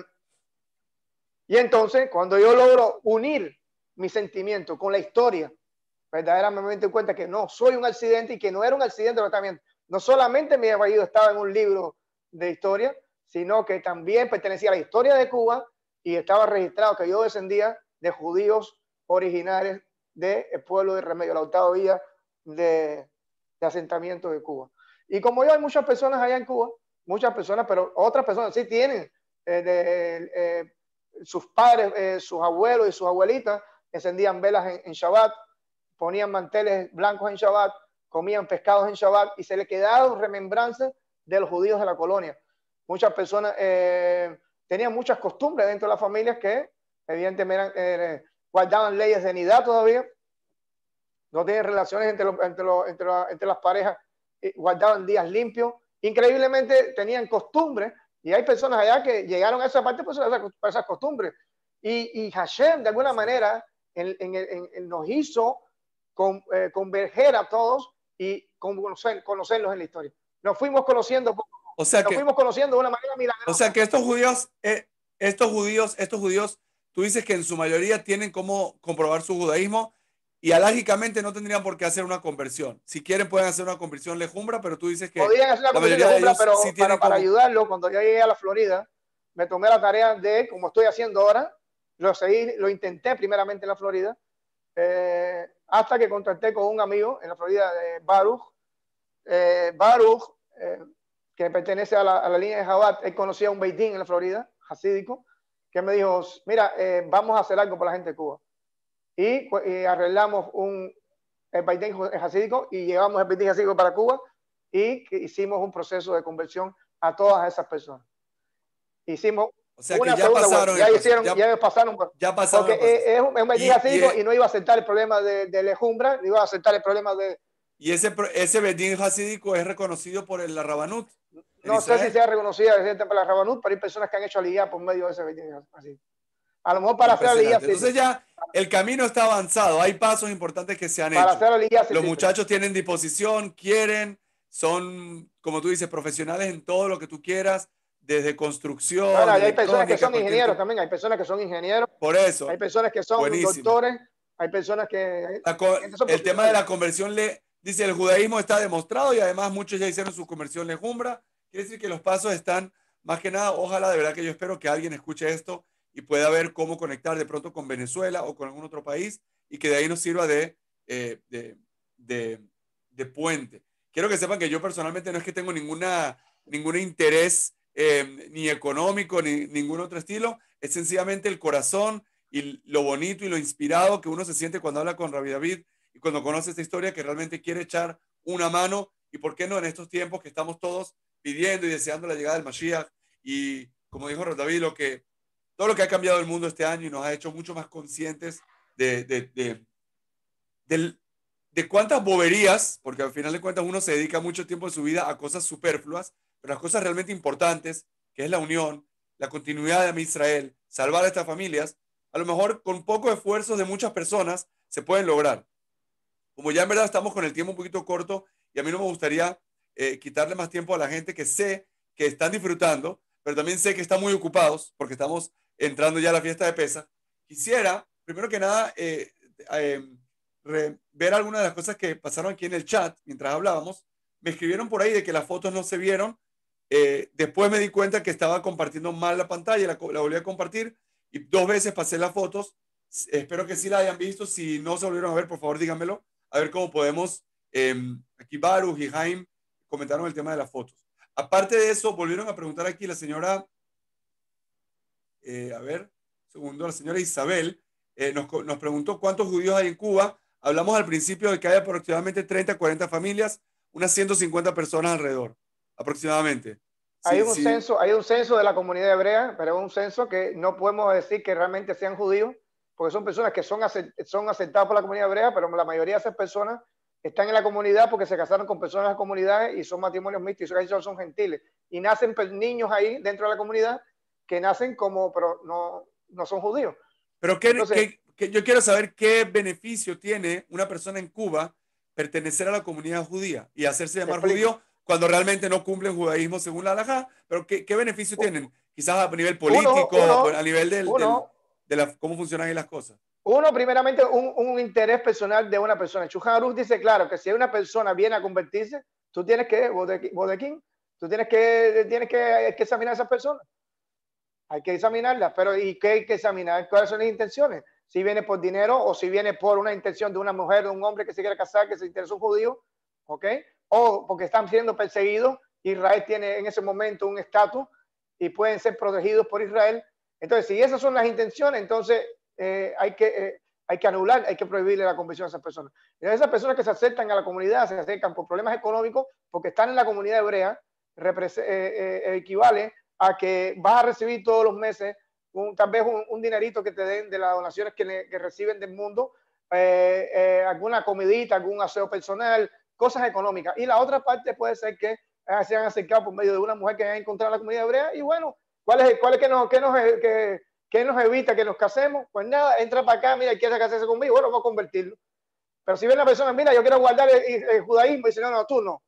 y entonces, cuando yo logro unir mi sentimiento con la historia, verdaderamente me doy cuenta que no soy un accidente y que no era un accidente, pero también no solamente mi apellido estaba en un libro de historia, sino que también pertenecía a la historia de Cuba y estaba registrado que yo descendía de judíos originarios del pueblo de Remedio, la octava vía de, asentamiento de Cuba. Y como yo, hay muchas personas allá en Cuba, muchas personas, pero otras personas sí tienen eh, eh, sus padres, eh, sus abuelos y sus abuelitas encendían velas en, Shabbat, ponían manteles blancos en Shabbat, comían pescados en Shabbat y se le quedaron remembranzas de los judíos de la colonia. Muchas personas, tenían muchas costumbres dentro de las familias que evidentemente eh, eh, guardaban leyes de nidad todavía, no tenían relaciones entre, entre, las parejas, guardaban días limpios, increíblemente tenían costumbres y hay personas allá que llegaron a esa parte por pues, esas, costumbres. Y, Hashem, de alguna manera, nos hizo eh, converger a todos y conocer, conocerlos en la historia. Nos fuimos conociendo poco o sea que, fuimos conociendo de una manera milagrosa. O sea que estos judíos, eh, estos judíos, estos judíos, tú dices que en su mayoría tienen cómo comprobar su judaísmo y alágicamente no tendrían por qué hacer una conversión. Si quieren pueden hacer una conversión lejumbra, pero tú dices que Podrían hacer la pero para, para ayudarlo, cuando yo llegué a la Florida, me tomé la tarea de, como estoy haciendo ahora, lo, seguí, lo intenté primeramente en la Florida, eh, hasta que contacté con un amigo en la Florida, de eh, Baruch. Baruch que pertenece a la, a la línea de Jabat, él conocía a un Beitín en la Florida, jasídico que me dijo, mira, eh, vamos a hacer algo para la gente de Cuba. Y, pues, arreglamos un el Beitín y llevamos el Beitín jasídico para Cuba y hicimos un proceso de conversión a todas esas personas. Hicimos o sea una que ya pasaron. Ya, hicieron, ya, pasaron. Ya pasaron. Porque es, un, es un y, y, no iba a aceptar el problema de, de lejumbra, iba a aceptar el problema de... Y ese, ese Bedín jasídico es reconocido por el Rabanut. No sé si sea reconocida para la Rabanú, pero hay personas que han hecho aliyah por medio de ese así. A lo mejor para hacer aliyah. Entonces ya el camino está avanzado, hay pasos importantes que se han para Hacer aliyah, Los muchachos tienen disposición, quieren, son, como tú dices, profesionales en todo lo que tú quieras, desde construcción. hay personas que son ingenieros también, hay personas que son ingenieros. Por eso. Hay personas que son doctores, hay personas que... el tema de la conversión le... Dice, el judaísmo está demostrado y además muchos ya hicieron su conversión lejumbra Quiere decir que los pasos están, más que nada, ojalá de verdad que yo espero que alguien escuche esto y pueda ver cómo conectar de pronto con Venezuela o con algún otro país y que de ahí nos sirva de, eh, de, de, puente. Quiero que sepan que yo personalmente no es que tengo ninguna, ningún interés eh, ni económico ni ningún otro estilo, es sencillamente el corazón y lo bonito y lo inspirado que uno se siente cuando habla con Ravi David y cuando conoce esta historia que realmente quiere echar una mano y por qué no en estos tiempos que estamos todos pidiendo y deseando la llegada del Mashiach. Y como dijo David, lo que, todo lo que ha cambiado el mundo este año y nos ha hecho mucho más conscientes de, de, de, cuántas boberías, porque al final de cuentas uno se dedica mucho tiempo de su vida a cosas superfluas, pero las cosas realmente importantes, que es la unión, la continuidad de Israel, salvar a estas familias, a lo mejor con poco esfuerzo de muchas personas se pueden lograr. Como ya en verdad estamos con el tiempo un poquito corto y a mí no me gustaría eh, quitarle más tiempo a la gente que sé que están disfrutando, pero también sé que están muy ocupados porque estamos entrando ya a la fiesta de pesa. Quisiera, primero que nada, eh, eh, ver algunas de las cosas que pasaron aquí en el chat mientras hablábamos. Me escribieron por ahí de que las fotos no se vieron. después me di cuenta que estaba compartiendo mal la pantalla, la, la volví a compartir y dos veces pasé las fotos. Espero que sí la hayan visto. Si no se volvieron a ver, por favor, díganmelo. A ver cómo podemos. Eh, aquí Baruch y Jaime comentaron el tema de las fotos. Aparte de eso, volvieron a preguntar aquí la señora, eh, a ver, segundo, la señora Isabel, eh, nos, preguntó cuántos judíos hay en Cuba. Hablamos al principio de que hay aproximadamente 30, 40 familias, unas 150 personas alrededor, aproximadamente. hay un censo, hay un censo de la comunidad hebrea, pero es un censo que no podemos decir que realmente sean judíos, porque son personas que son, aceptadas por la comunidad hebrea, pero la mayoría de esas personas están en la comunidad porque se casaron con personas de la comunidad y son matrimonios mixtos y son gentiles. Y nacen niños ahí dentro de la comunidad que nacen como, pero no, no son judíos. Pero yo quiero saber qué beneficio tiene una persona en Cuba pertenecer a la comunidad judía y hacerse llamar judío cuando realmente no cumple el judaísmo según la halajá, pero qué, beneficio tienen, quizás a nivel político, a nivel del de cómo funcionan ahí las cosas? Uno, primeramente, un, interés personal de una persona. Chuhan dice, claro, que si una persona viene a convertirse, tú tienes que, bodequín, tú tienes que, tienes que, examinar a esas persona. Hay que examinarlas, pero ¿y qué hay que examinar? ¿Cuáles son las intenciones? Si viene por dinero o si viene por una intención de una mujer, de un hombre que se quiere casar, que se interesa un judío, ¿ok? O porque están siendo perseguidos, Israel tiene en ese momento un estatus y pueden ser protegidos por Israel entonces, si esas son las intenciones, entonces eh, hay, que, eh, hay que anular, hay que prohibirle la conversión a esas personas. Y esas personas que se acercan a la comunidad, se acercan por problemas económicos, porque están en la comunidad hebrea, eh, equivale a que vas a recibir todos los meses un, tal vez un, dinerito que te den de las donaciones que, reciben del mundo, alguna comidita, algún aseo personal, cosas económicas. Y la otra parte puede ser que se han acercado por medio de una mujer que ha encontrado la comunidad hebrea y bueno, ¿Cuál es, que nos, eh, que que, nos evita que nos casemos? Pues nada, entra para acá, mira, quiere casarse conmigo, bueno, vamos a convertirlo. Pero si ven la persona, mira, yo quiero guardar el, judaísmo, y dice, no, no, tú no.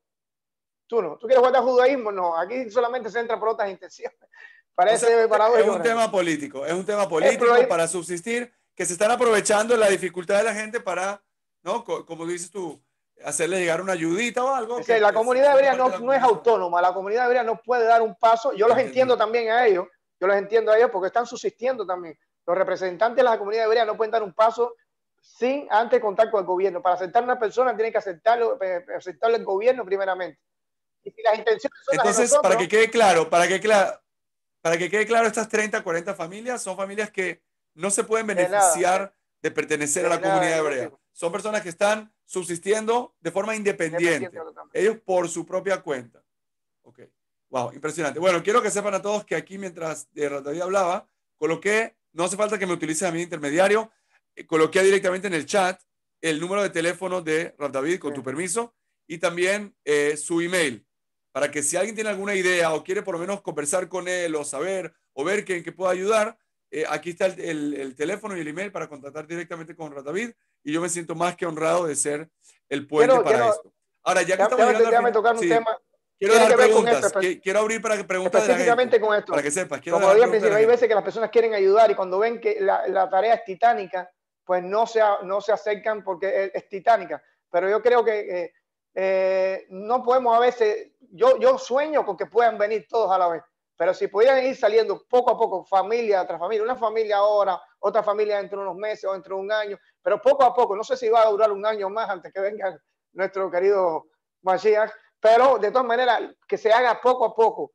Tú no. ¿Tú quieres guardar judaísmo? No. Aquí solamente se entra por otras intenciones. Parece es un tema político, es un tema político para subsistir, que se están aprovechando la dificultad de la gente para, ¿no? Como dices tú, hacerle llegar una ayudita o algo. que, la comunidad hebrea no, es autónoma, la comunidad hebrea no puede dar un paso. Yo los entiendo también a ellos, yo los entiendo a ellos porque están subsistiendo también. Los representantes de la comunidad hebrea no pueden dar un paso sin antes contacto con el gobierno. Para aceptar a una persona tienen que eh, aceptarlo, el gobierno primeramente. Y si las intenciones son Entonces, las nosotros, para que quede claro, para que, para que quede claro, estas 30, 40 familias son familias que no se pueden beneficiar de, pertenecer a la comunidad hebrea. Son personas que están subsistiendo de forma independiente, ellos por su propia cuenta. Ok, wow, impresionante. Bueno, quiero que sepan a todos que aquí mientras David hablaba, coloqué, no hace falta que me utilice a mi intermediario, eh, coloqué directamente en el chat el número de teléfono de David, con tu permiso, y también eh, su email, para que si alguien tiene alguna idea o quiere por lo menos conversar con él o saber o ver que, pueda ayudar, eh, aquí está el, el, teléfono y el email para contactar directamente con David y yo me siento más que honrado de ser el puente para esto. Ahora, ya que estamos tocar un tema. Quiero abrir para que preguntas. Específicamente con esto. Para que sepas. Como hay veces que las personas quieren ayudar y cuando ven que la, tarea es titánica, pues no se, no se acercan porque es, titánica. Pero yo creo que eh, eh, no podemos a veces. Yo, yo sueño con que puedan venir todos a la vez. Pero si pudieran ir saliendo poco a poco, familia tras familia, una familia ahora, otra familia dentro de unos meses o dentro de un año, pero poco a poco, no sé si va a durar un año más antes que venga nuestro querido Mashiach, pero de todas maneras, que se haga poco a poco.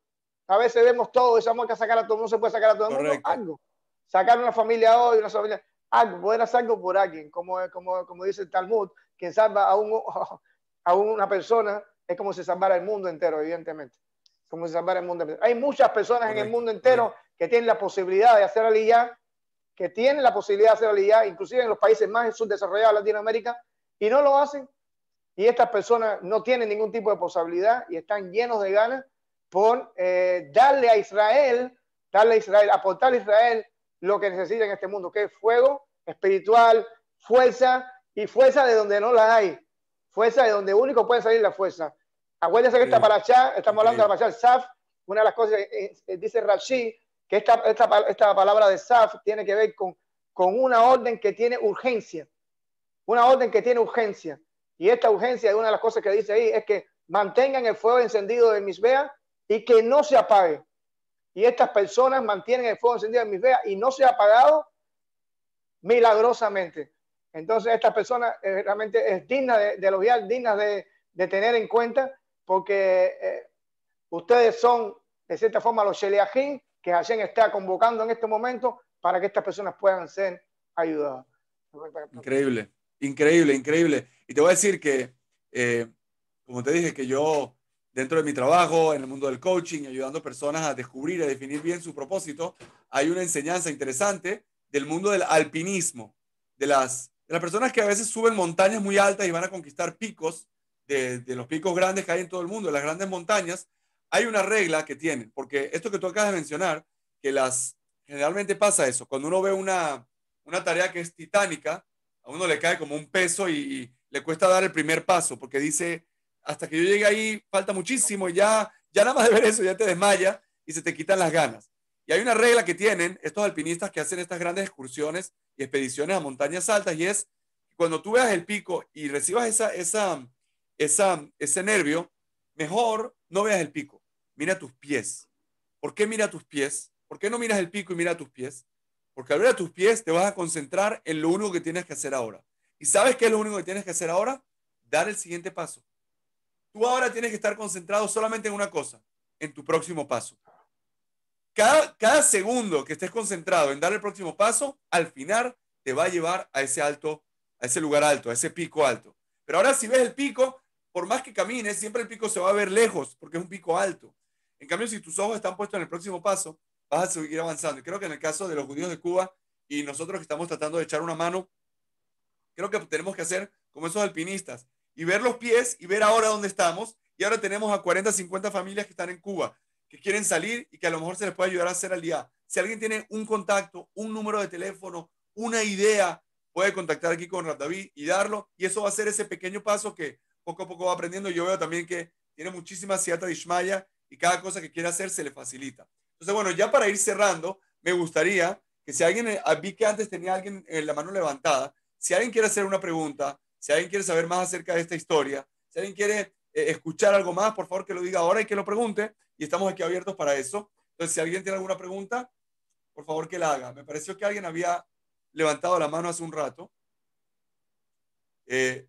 A veces vemos todo, sabemos que sacar a todo, mundo. se puede sacar a todo el mundo, algo. Sacar una familia hoy, una familia, algo, poder hacer algo por alguien, como, como, dice el Talmud, quien salva a, un, a una persona es como si salvara el mundo entero, evidentemente. Como si salvara el mundo entero. Hay muchas personas en el mundo entero que tienen la posibilidad de hacer aliyah que tienen la posibilidad de hacer realidad, inclusive en los países más subdesarrollados de Latinoamérica, y no lo hacen. Y estas personas no tienen ningún tipo de posibilidad y están llenos de ganas por eh, darle a Israel, darle a Israel, aportar a Israel lo que necesita en este mundo, que es fuego espiritual, fuerza y fuerza de donde no la hay, fuerza de donde único puede salir la fuerza. Acuérdense que está para allá, estamos hablando de la Saf, una de las cosas, que eh, eh, dice Rashid, que esta, esta, esta palabra de SAF tiene que ver con, con una orden que tiene urgencia, una orden que tiene urgencia. Y esta urgencia, una de las cosas que dice ahí, es que mantengan el fuego encendido de mis y que no se apague. Y estas personas mantienen el fuego encendido de mis y no se ha apagado milagrosamente. Entonces, estas persona eh, realmente es digna de, de elogiar, digna de, de, tener en cuenta, porque eh, ustedes son, de cierta forma, los Sheliajín que Hashem está convocando en este momento para que estas personas puedan ser ayudadas. Increíble, increíble, increíble. Y te voy a decir que, eh, como te dije, que yo dentro de mi trabajo, en el mundo del coaching, ayudando a personas a descubrir, a definir bien su propósito, hay una enseñanza interesante del mundo del alpinismo, de las, las personas que a veces suben montañas muy altas y van a conquistar picos, de, de los picos grandes que hay en todo el mundo, de las grandes montañas, hay una regla que tienen, porque esto que tú acabas de mencionar, que las generalmente pasa eso, cuando uno ve una, una tarea que es titánica, a uno le cae como un peso y, le cuesta dar el primer paso, porque dice, hasta que yo llegue ahí falta muchísimo, y ya, ya nada más de ver eso, ya te desmaya y se te quitan las ganas. Y hay una regla que tienen estos alpinistas que hacen estas grandes excursiones y expediciones a montañas altas, y es cuando tú veas el pico y recibas esa, esa, esa, ese nervio, mejor no veas el pico, mira tus pies. ¿Por qué mira tus pies? ¿Por qué no miras el pico y mira tus pies? Porque al ver a tus pies te vas a concentrar en lo único que tienes que hacer ahora. ¿Y sabes qué es lo único que tienes que hacer ahora? Dar el siguiente paso. Tú ahora tienes que estar concentrado solamente en una cosa, en tu próximo paso. Cada, cada segundo que estés concentrado en dar el próximo paso, al final te va a llevar a ese alto, a ese lugar alto, a ese pico alto. Pero ahora si ves el pico, por más que camines, siempre el pico se va a ver lejos, porque es un pico alto. En cambio, si tus ojos están puestos en el próximo paso, vas a seguir avanzando. Y creo que en el caso de los judíos de Cuba y nosotros que estamos tratando de echar una mano, creo que tenemos que hacer como esos alpinistas y ver los pies y ver ahora dónde estamos. Y ahora tenemos a 40, 50 familias que están en Cuba, que quieren salir y que a lo mejor se les puede ayudar a hacer al día. Si alguien tiene un contacto, un número de teléfono, una idea, puede contactar aquí con David y darlo. Y eso va a ser ese pequeño paso que poco a poco va aprendiendo. Yo veo también que tiene muchísima de ismaya y cada cosa que quiere hacer se le facilita. Entonces, bueno, ya para ir cerrando, me gustaría que si alguien, eh, vi que antes tenía alguien en eh, la mano levantada, si alguien quiere hacer una pregunta, si alguien quiere saber más acerca de esta historia, si alguien quiere eh, escuchar algo más, por favor que lo diga ahora y que lo pregunte, y estamos aquí abiertos para eso. Entonces, si alguien tiene alguna pregunta, por favor que la haga. Me pareció que alguien había levantado la mano hace un rato. Eh,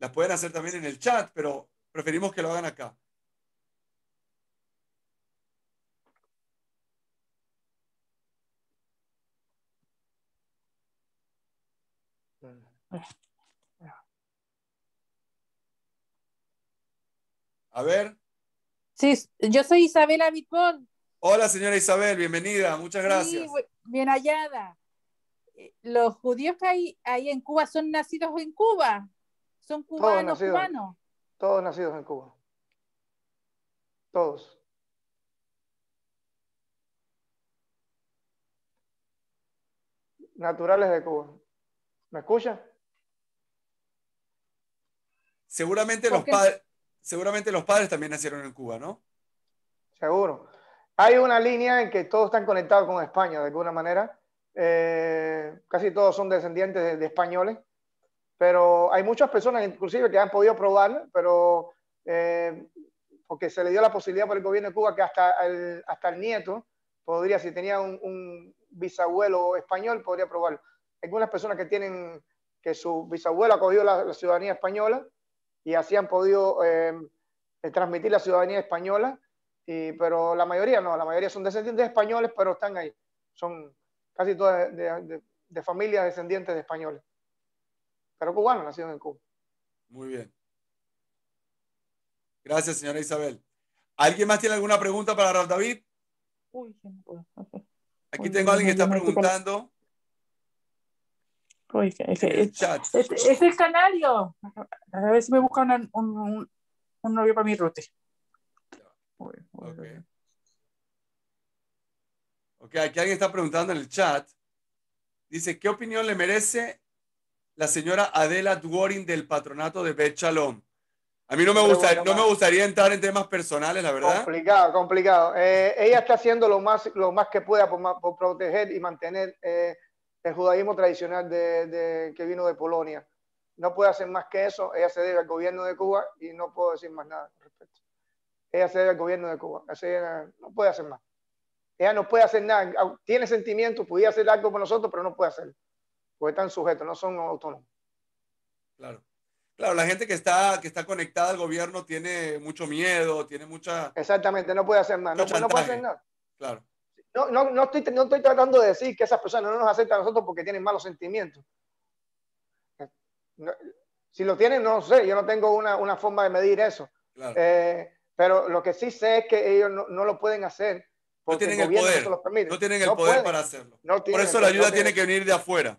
Las pueden hacer también en el chat, pero preferimos que lo hagan acá. A ver. Sí, yo soy Isabela Vitbol. Hola, señora Isabel, bienvenida, muchas gracias. Sí, bien hallada. Eh, los judíos que hay, hay en Cuba son nacidos en Cuba. Son cubanos, todos nacidos, cubanos. Todos nacidos en Cuba. Todos. Naturales de Cuba. ¿Me escucha? Seguramente los, padres, seguramente los padres también nacieron en Cuba, ¿no? Seguro. Hay una línea en que todos están conectados con España de alguna manera. Eh, casi todos son descendientes de españoles pero hay muchas personas inclusive que han podido probar, pero eh, porque se le dio la posibilidad por el gobierno de Cuba que hasta el, hasta el nieto podría, si tenía un, bisabuelo español, podría probarlo. Algunas personas que tienen, que su bisabuelo ha cogido la, ciudadanía española y así han podido eh, transmitir la ciudadanía española, y, pero la mayoría no, la mayoría son descendientes españoles, pero están ahí, son casi todas de, de, de familias descendientes de españoles pero cubano, nacido en Cuba. Muy bien. Gracias, señora Isabel. ¿Alguien más tiene alguna pregunta para Raúl David? Aquí tengo a alguien que está preguntando. es, el canario. A ver si me busca un, novio para mi rute. Okay. ok, aquí alguien está preguntando en el chat. Dice, ¿qué opinión le merece la señora Adela Dworin del patronato de Beth A mí no me, gusta, no me gustaría entrar en temas personales, la verdad. Complicado, complicado. Eh, ella está haciendo lo más, lo más que pueda por, proteger y mantener eh, el judaísmo tradicional de, que vino de Polonia. No puede hacer más que eso. Ella se debe al gobierno de Cuba y no puedo decir más nada al respecto. Ella se debe al gobierno de Cuba. no puede hacer más. Ella no puede hacer nada. Tiene sentimientos, podía hacer algo por nosotros, pero no puede hacerlo porque están sujetos, no son autónomos. Claro. Claro, la gente que está, que está conectada al gobierno tiene mucho miedo, tiene mucha... Exactamente, no puede hacer nada. No, puede hacer nada. No, estoy, tratando de decir que esas personas no nos aceptan a nosotros porque tienen malos sentimientos. si lo tienen, no sé, yo no tengo una, forma de medir eso. Eh, pero lo que sí sé es que ellos no, lo pueden hacer porque no el, poder, no, los permite. no tienen el poder para hacerlo. Por eso la ayuda tiene que venir de afuera.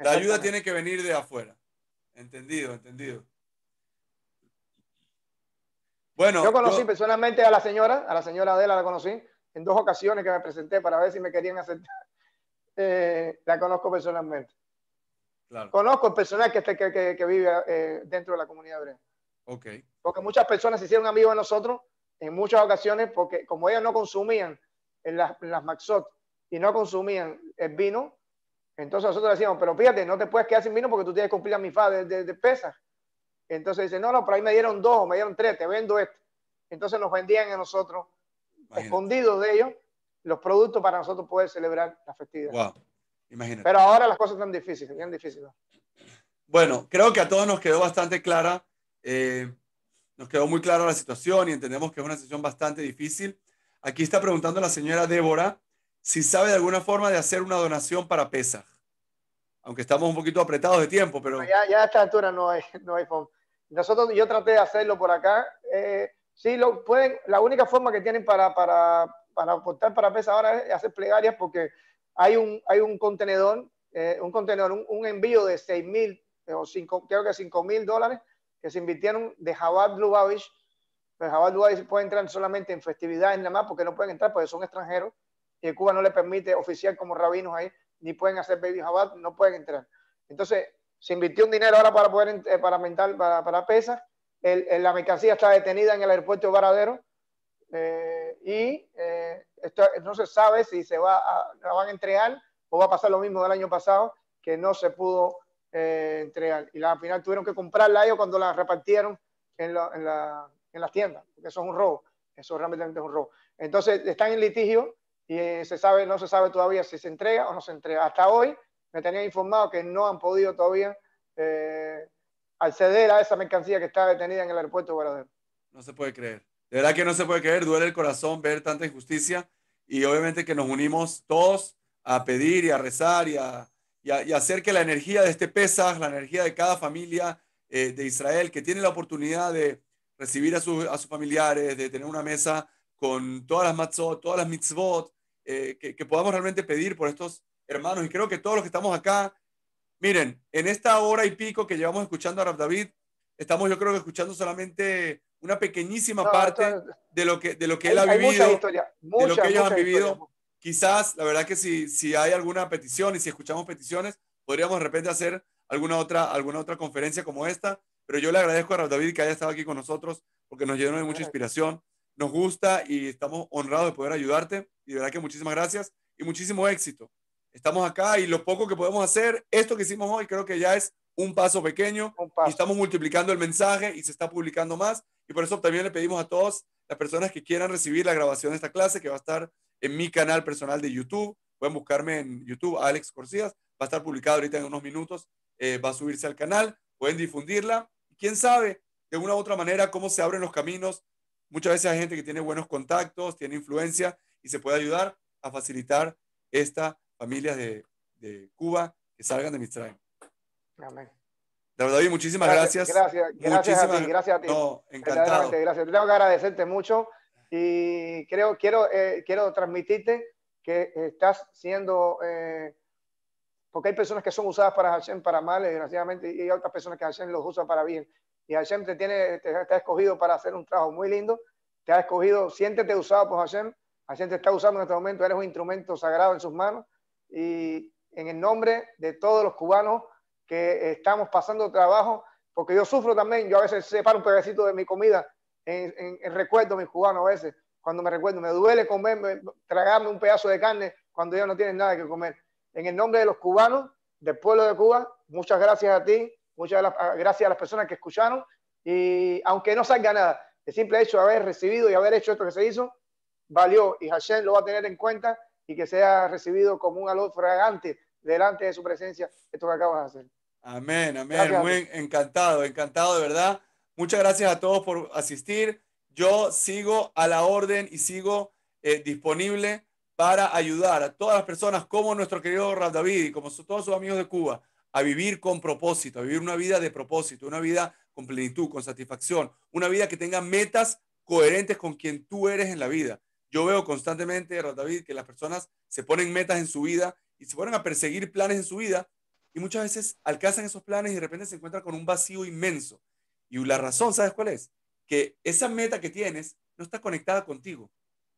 La ayuda tiene que venir de afuera. Entendido, entendido. Bueno. Yo conocí personalmente a la señora, a la señora Adela la conocí en dos ocasiones que me presenté para ver si me querían aceptar. Eh, la conozco personalmente. Conozco el personal que, que, vive eh, dentro de la comunidad hebrea. Ok. Porque muchas personas se hicieron amigos de nosotros en muchas ocasiones porque como ellas no consumían en las, las maxot y no consumían el vino, entonces nosotros decíamos, pero fíjate, no te puedes quedar sin vino porque tú tienes que cumplir a mi de, de, Entonces dice, no, no, pero ahí me dieron dos, me dieron tres, te vendo esto. Entonces nos vendían a nosotros, escondidos de ellos, los productos para nosotros poder celebrar la festividad. Wow. Imagínate. Pero ahora las cosas están difíciles, bien difíciles. Bueno, creo que a todos nos quedó bastante clara, eh, nos quedó muy clara la situación y entendemos que es una situación bastante difícil. Aquí está preguntando la señora Débora si sabe de alguna forma de hacer una donación para pesas aunque estamos un poquito apretados de tiempo, pero... Ya, a esta altura no hay, no hay Nosotros, yo traté de hacerlo por acá. Eh, sí, lo pueden, la única forma que tienen para, para, para aportar para pesa ahora es hacer plegarias porque hay un, hay un contenedor, eh, un contenedor, un, envío de 6 mil eh, o 5, creo que 5 mil dólares que se invirtieron de Jabal Lubavitch. Pero pues Jabal Lubavitch puede entrar solamente en festividades nada más porque no pueden entrar porque son extranjeros y Cuba no le permite oficiar como rabinos ahí ni pueden hacer baby jabat, no pueden entrar. Entonces, se invirtió un dinero ahora para poder eh, para mental para, para pesas. El, la mercancía está detenida en el aeropuerto de Varadero eh, y eh, no se sabe si se va a, la van a entregar o va a pasar lo mismo del año pasado, que no se pudo entregar. Y la, al final tuvieron que comprarla ellos cuando la repartieron en, la, en las tiendas, porque eso es un robo, eso realmente es un robo. Entonces están en litigio y eh, se sabe, no se sabe todavía si se entrega o no se entrega. Hasta hoy me tenían informado que no han podido todavía eh, acceder a esa mercancía que está detenida en el aeropuerto de No se puede creer. De verdad que no se puede creer. Duele el corazón ver tanta injusticia y obviamente que nos unimos todos a pedir y a rezar y a, hacer que la energía de este Pesaj, la energía de cada familia eh, de Israel que tiene la oportunidad de recibir a, a sus familiares, de tener una mesa con todas las matzot, todas las mitzvot, eh, que, podamos realmente pedir por estos hermanos. Y creo que todos los que estamos acá, miren, en esta hora y pico que llevamos escuchando a Rab David, estamos yo creo que escuchando solamente una pequeñísima parte de lo que, de lo que él ha vivido, de lo que ellos han vivido. Quizás, la verdad que si, si hay alguna petición y si escuchamos peticiones, podríamos de repente hacer alguna otra, alguna otra conferencia como esta. Pero yo le agradezco a Rab David que haya estado aquí con nosotros porque nos llenó de mucha inspiración nos gusta y estamos honrados de poder ayudarte. Y de verdad que muchísimas gracias y muchísimo éxito. Estamos acá y lo poco que podemos hacer, esto que hicimos hoy creo que ya es un paso pequeño. estamos multiplicando el mensaje y se está publicando más. Y por eso también le pedimos a todos las personas que quieran recibir la grabación de esta clase, que va a estar en mi canal personal de YouTube. Pueden buscarme en YouTube, Alex Corsías. Va a estar publicado ahorita en unos minutos. Eh, va a subirse al canal. Pueden difundirla. quién sabe, de una u otra manera, cómo se abren los caminos Muchas veces hay gente que tiene buenos contactos, tiene influencia y se puede ayudar a facilitar estas familias de, Cuba que salgan de Mitzrayim. Amén. David, muchísimas gracias. Gracias, gracias, a ti, gracias a ti. No, encantado. Gracias. Tengo que agradecerte mucho y creo, quiero, eh, quiero transmitirte que estás siendo, eh, porque hay personas que son usadas para Hashem para mal, desgraciadamente, y hay otras personas que Hashem los usa para bien y Hashem te, tiene, te, ha escogido para hacer un trabajo muy lindo, te ha escogido, siéntete usado por Hashem, Hashem te está usando en este momento, eres un instrumento sagrado en sus manos y en el nombre de todos los cubanos que estamos pasando trabajo, porque yo sufro también, yo a veces separo un pedacito de mi comida en, en, en recuerdo mis cubanos a veces, cuando me recuerdo, me duele comerme, tragarme un pedazo de carne cuando ya no tienen nada que comer. En el nombre de los cubanos, del pueblo de Cuba, muchas gracias a ti, Muchas ah, gracias a las personas que escucharon. Y aunque no salga nada, el simple hecho de haber recibido y haber hecho esto que se hizo, valió y Hashem lo va a tener en cuenta y que sea recibido como un alud fragante delante de su presencia esto que acabas de hacer. Amén, amén. Muy encantado, encantado de verdad. Muchas gracias a todos por asistir. Yo sigo a la orden y sigo eh, disponible para ayudar a todas las personas como nuestro querido Rab David y como todos sus amigos de Cuba a vivir con propósito, a vivir una vida de propósito, una vida con plenitud, con satisfacción, una vida que tenga metas coherentes con quien tú eres en la vida. Yo veo constantemente, David, que las personas se ponen metas en su vida y se ponen a perseguir planes en su vida y muchas veces alcanzan esos planes y de repente se encuentran con un vacío inmenso. Y la razón, ¿sabes cuál es? Que esa meta que tienes no está conectada contigo.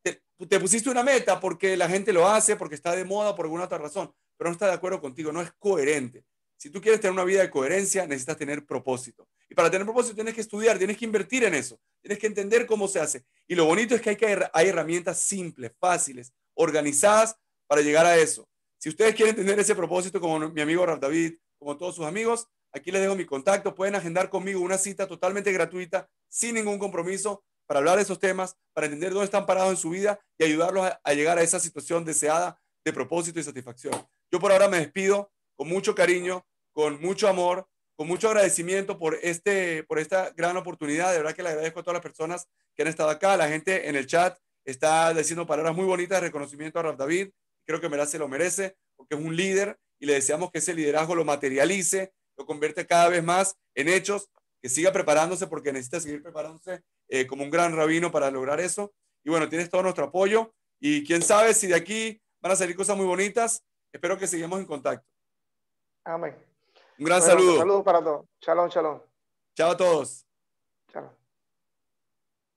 Te, te pusiste una meta porque la gente lo hace, porque está de moda, por alguna otra razón, pero no está de acuerdo contigo, no es coherente. Si tú quieres tener una vida de coherencia, necesitas tener propósito. Y para tener propósito tienes que estudiar, tienes que invertir en eso, tienes que entender cómo se hace. Y lo bonito es que hay, herramientas simples, fáciles, organizadas para llegar a eso. Si ustedes quieren tener ese propósito como mi amigo Raf David, como todos sus amigos, aquí les dejo mi contacto. Pueden agendar conmigo una cita totalmente gratuita, sin ningún compromiso, para hablar de esos temas, para entender dónde están parados en su vida y ayudarlos a llegar a esa situación deseada de propósito y satisfacción. Yo por ahora me despido con mucho cariño con mucho amor, con mucho agradecimiento por, este, por esta gran oportunidad. De verdad que le agradezco a todas las personas que han estado acá. La gente en el chat está diciendo palabras muy bonitas de reconocimiento a Raf David. Creo que se lo merece, porque es un líder y le deseamos que ese liderazgo lo materialice, lo convierte cada vez más en hechos, que siga preparándose porque necesita seguir preparándose eh, como un gran rabino para lograr eso. Y bueno, tienes todo nuestro apoyo y quién sabe si de aquí van a salir cosas muy bonitas. Espero que sigamos en contacto. Amén. Un gran Un saludo. Saludos para todos. Chalón, chalón. Chao a todos. Chao.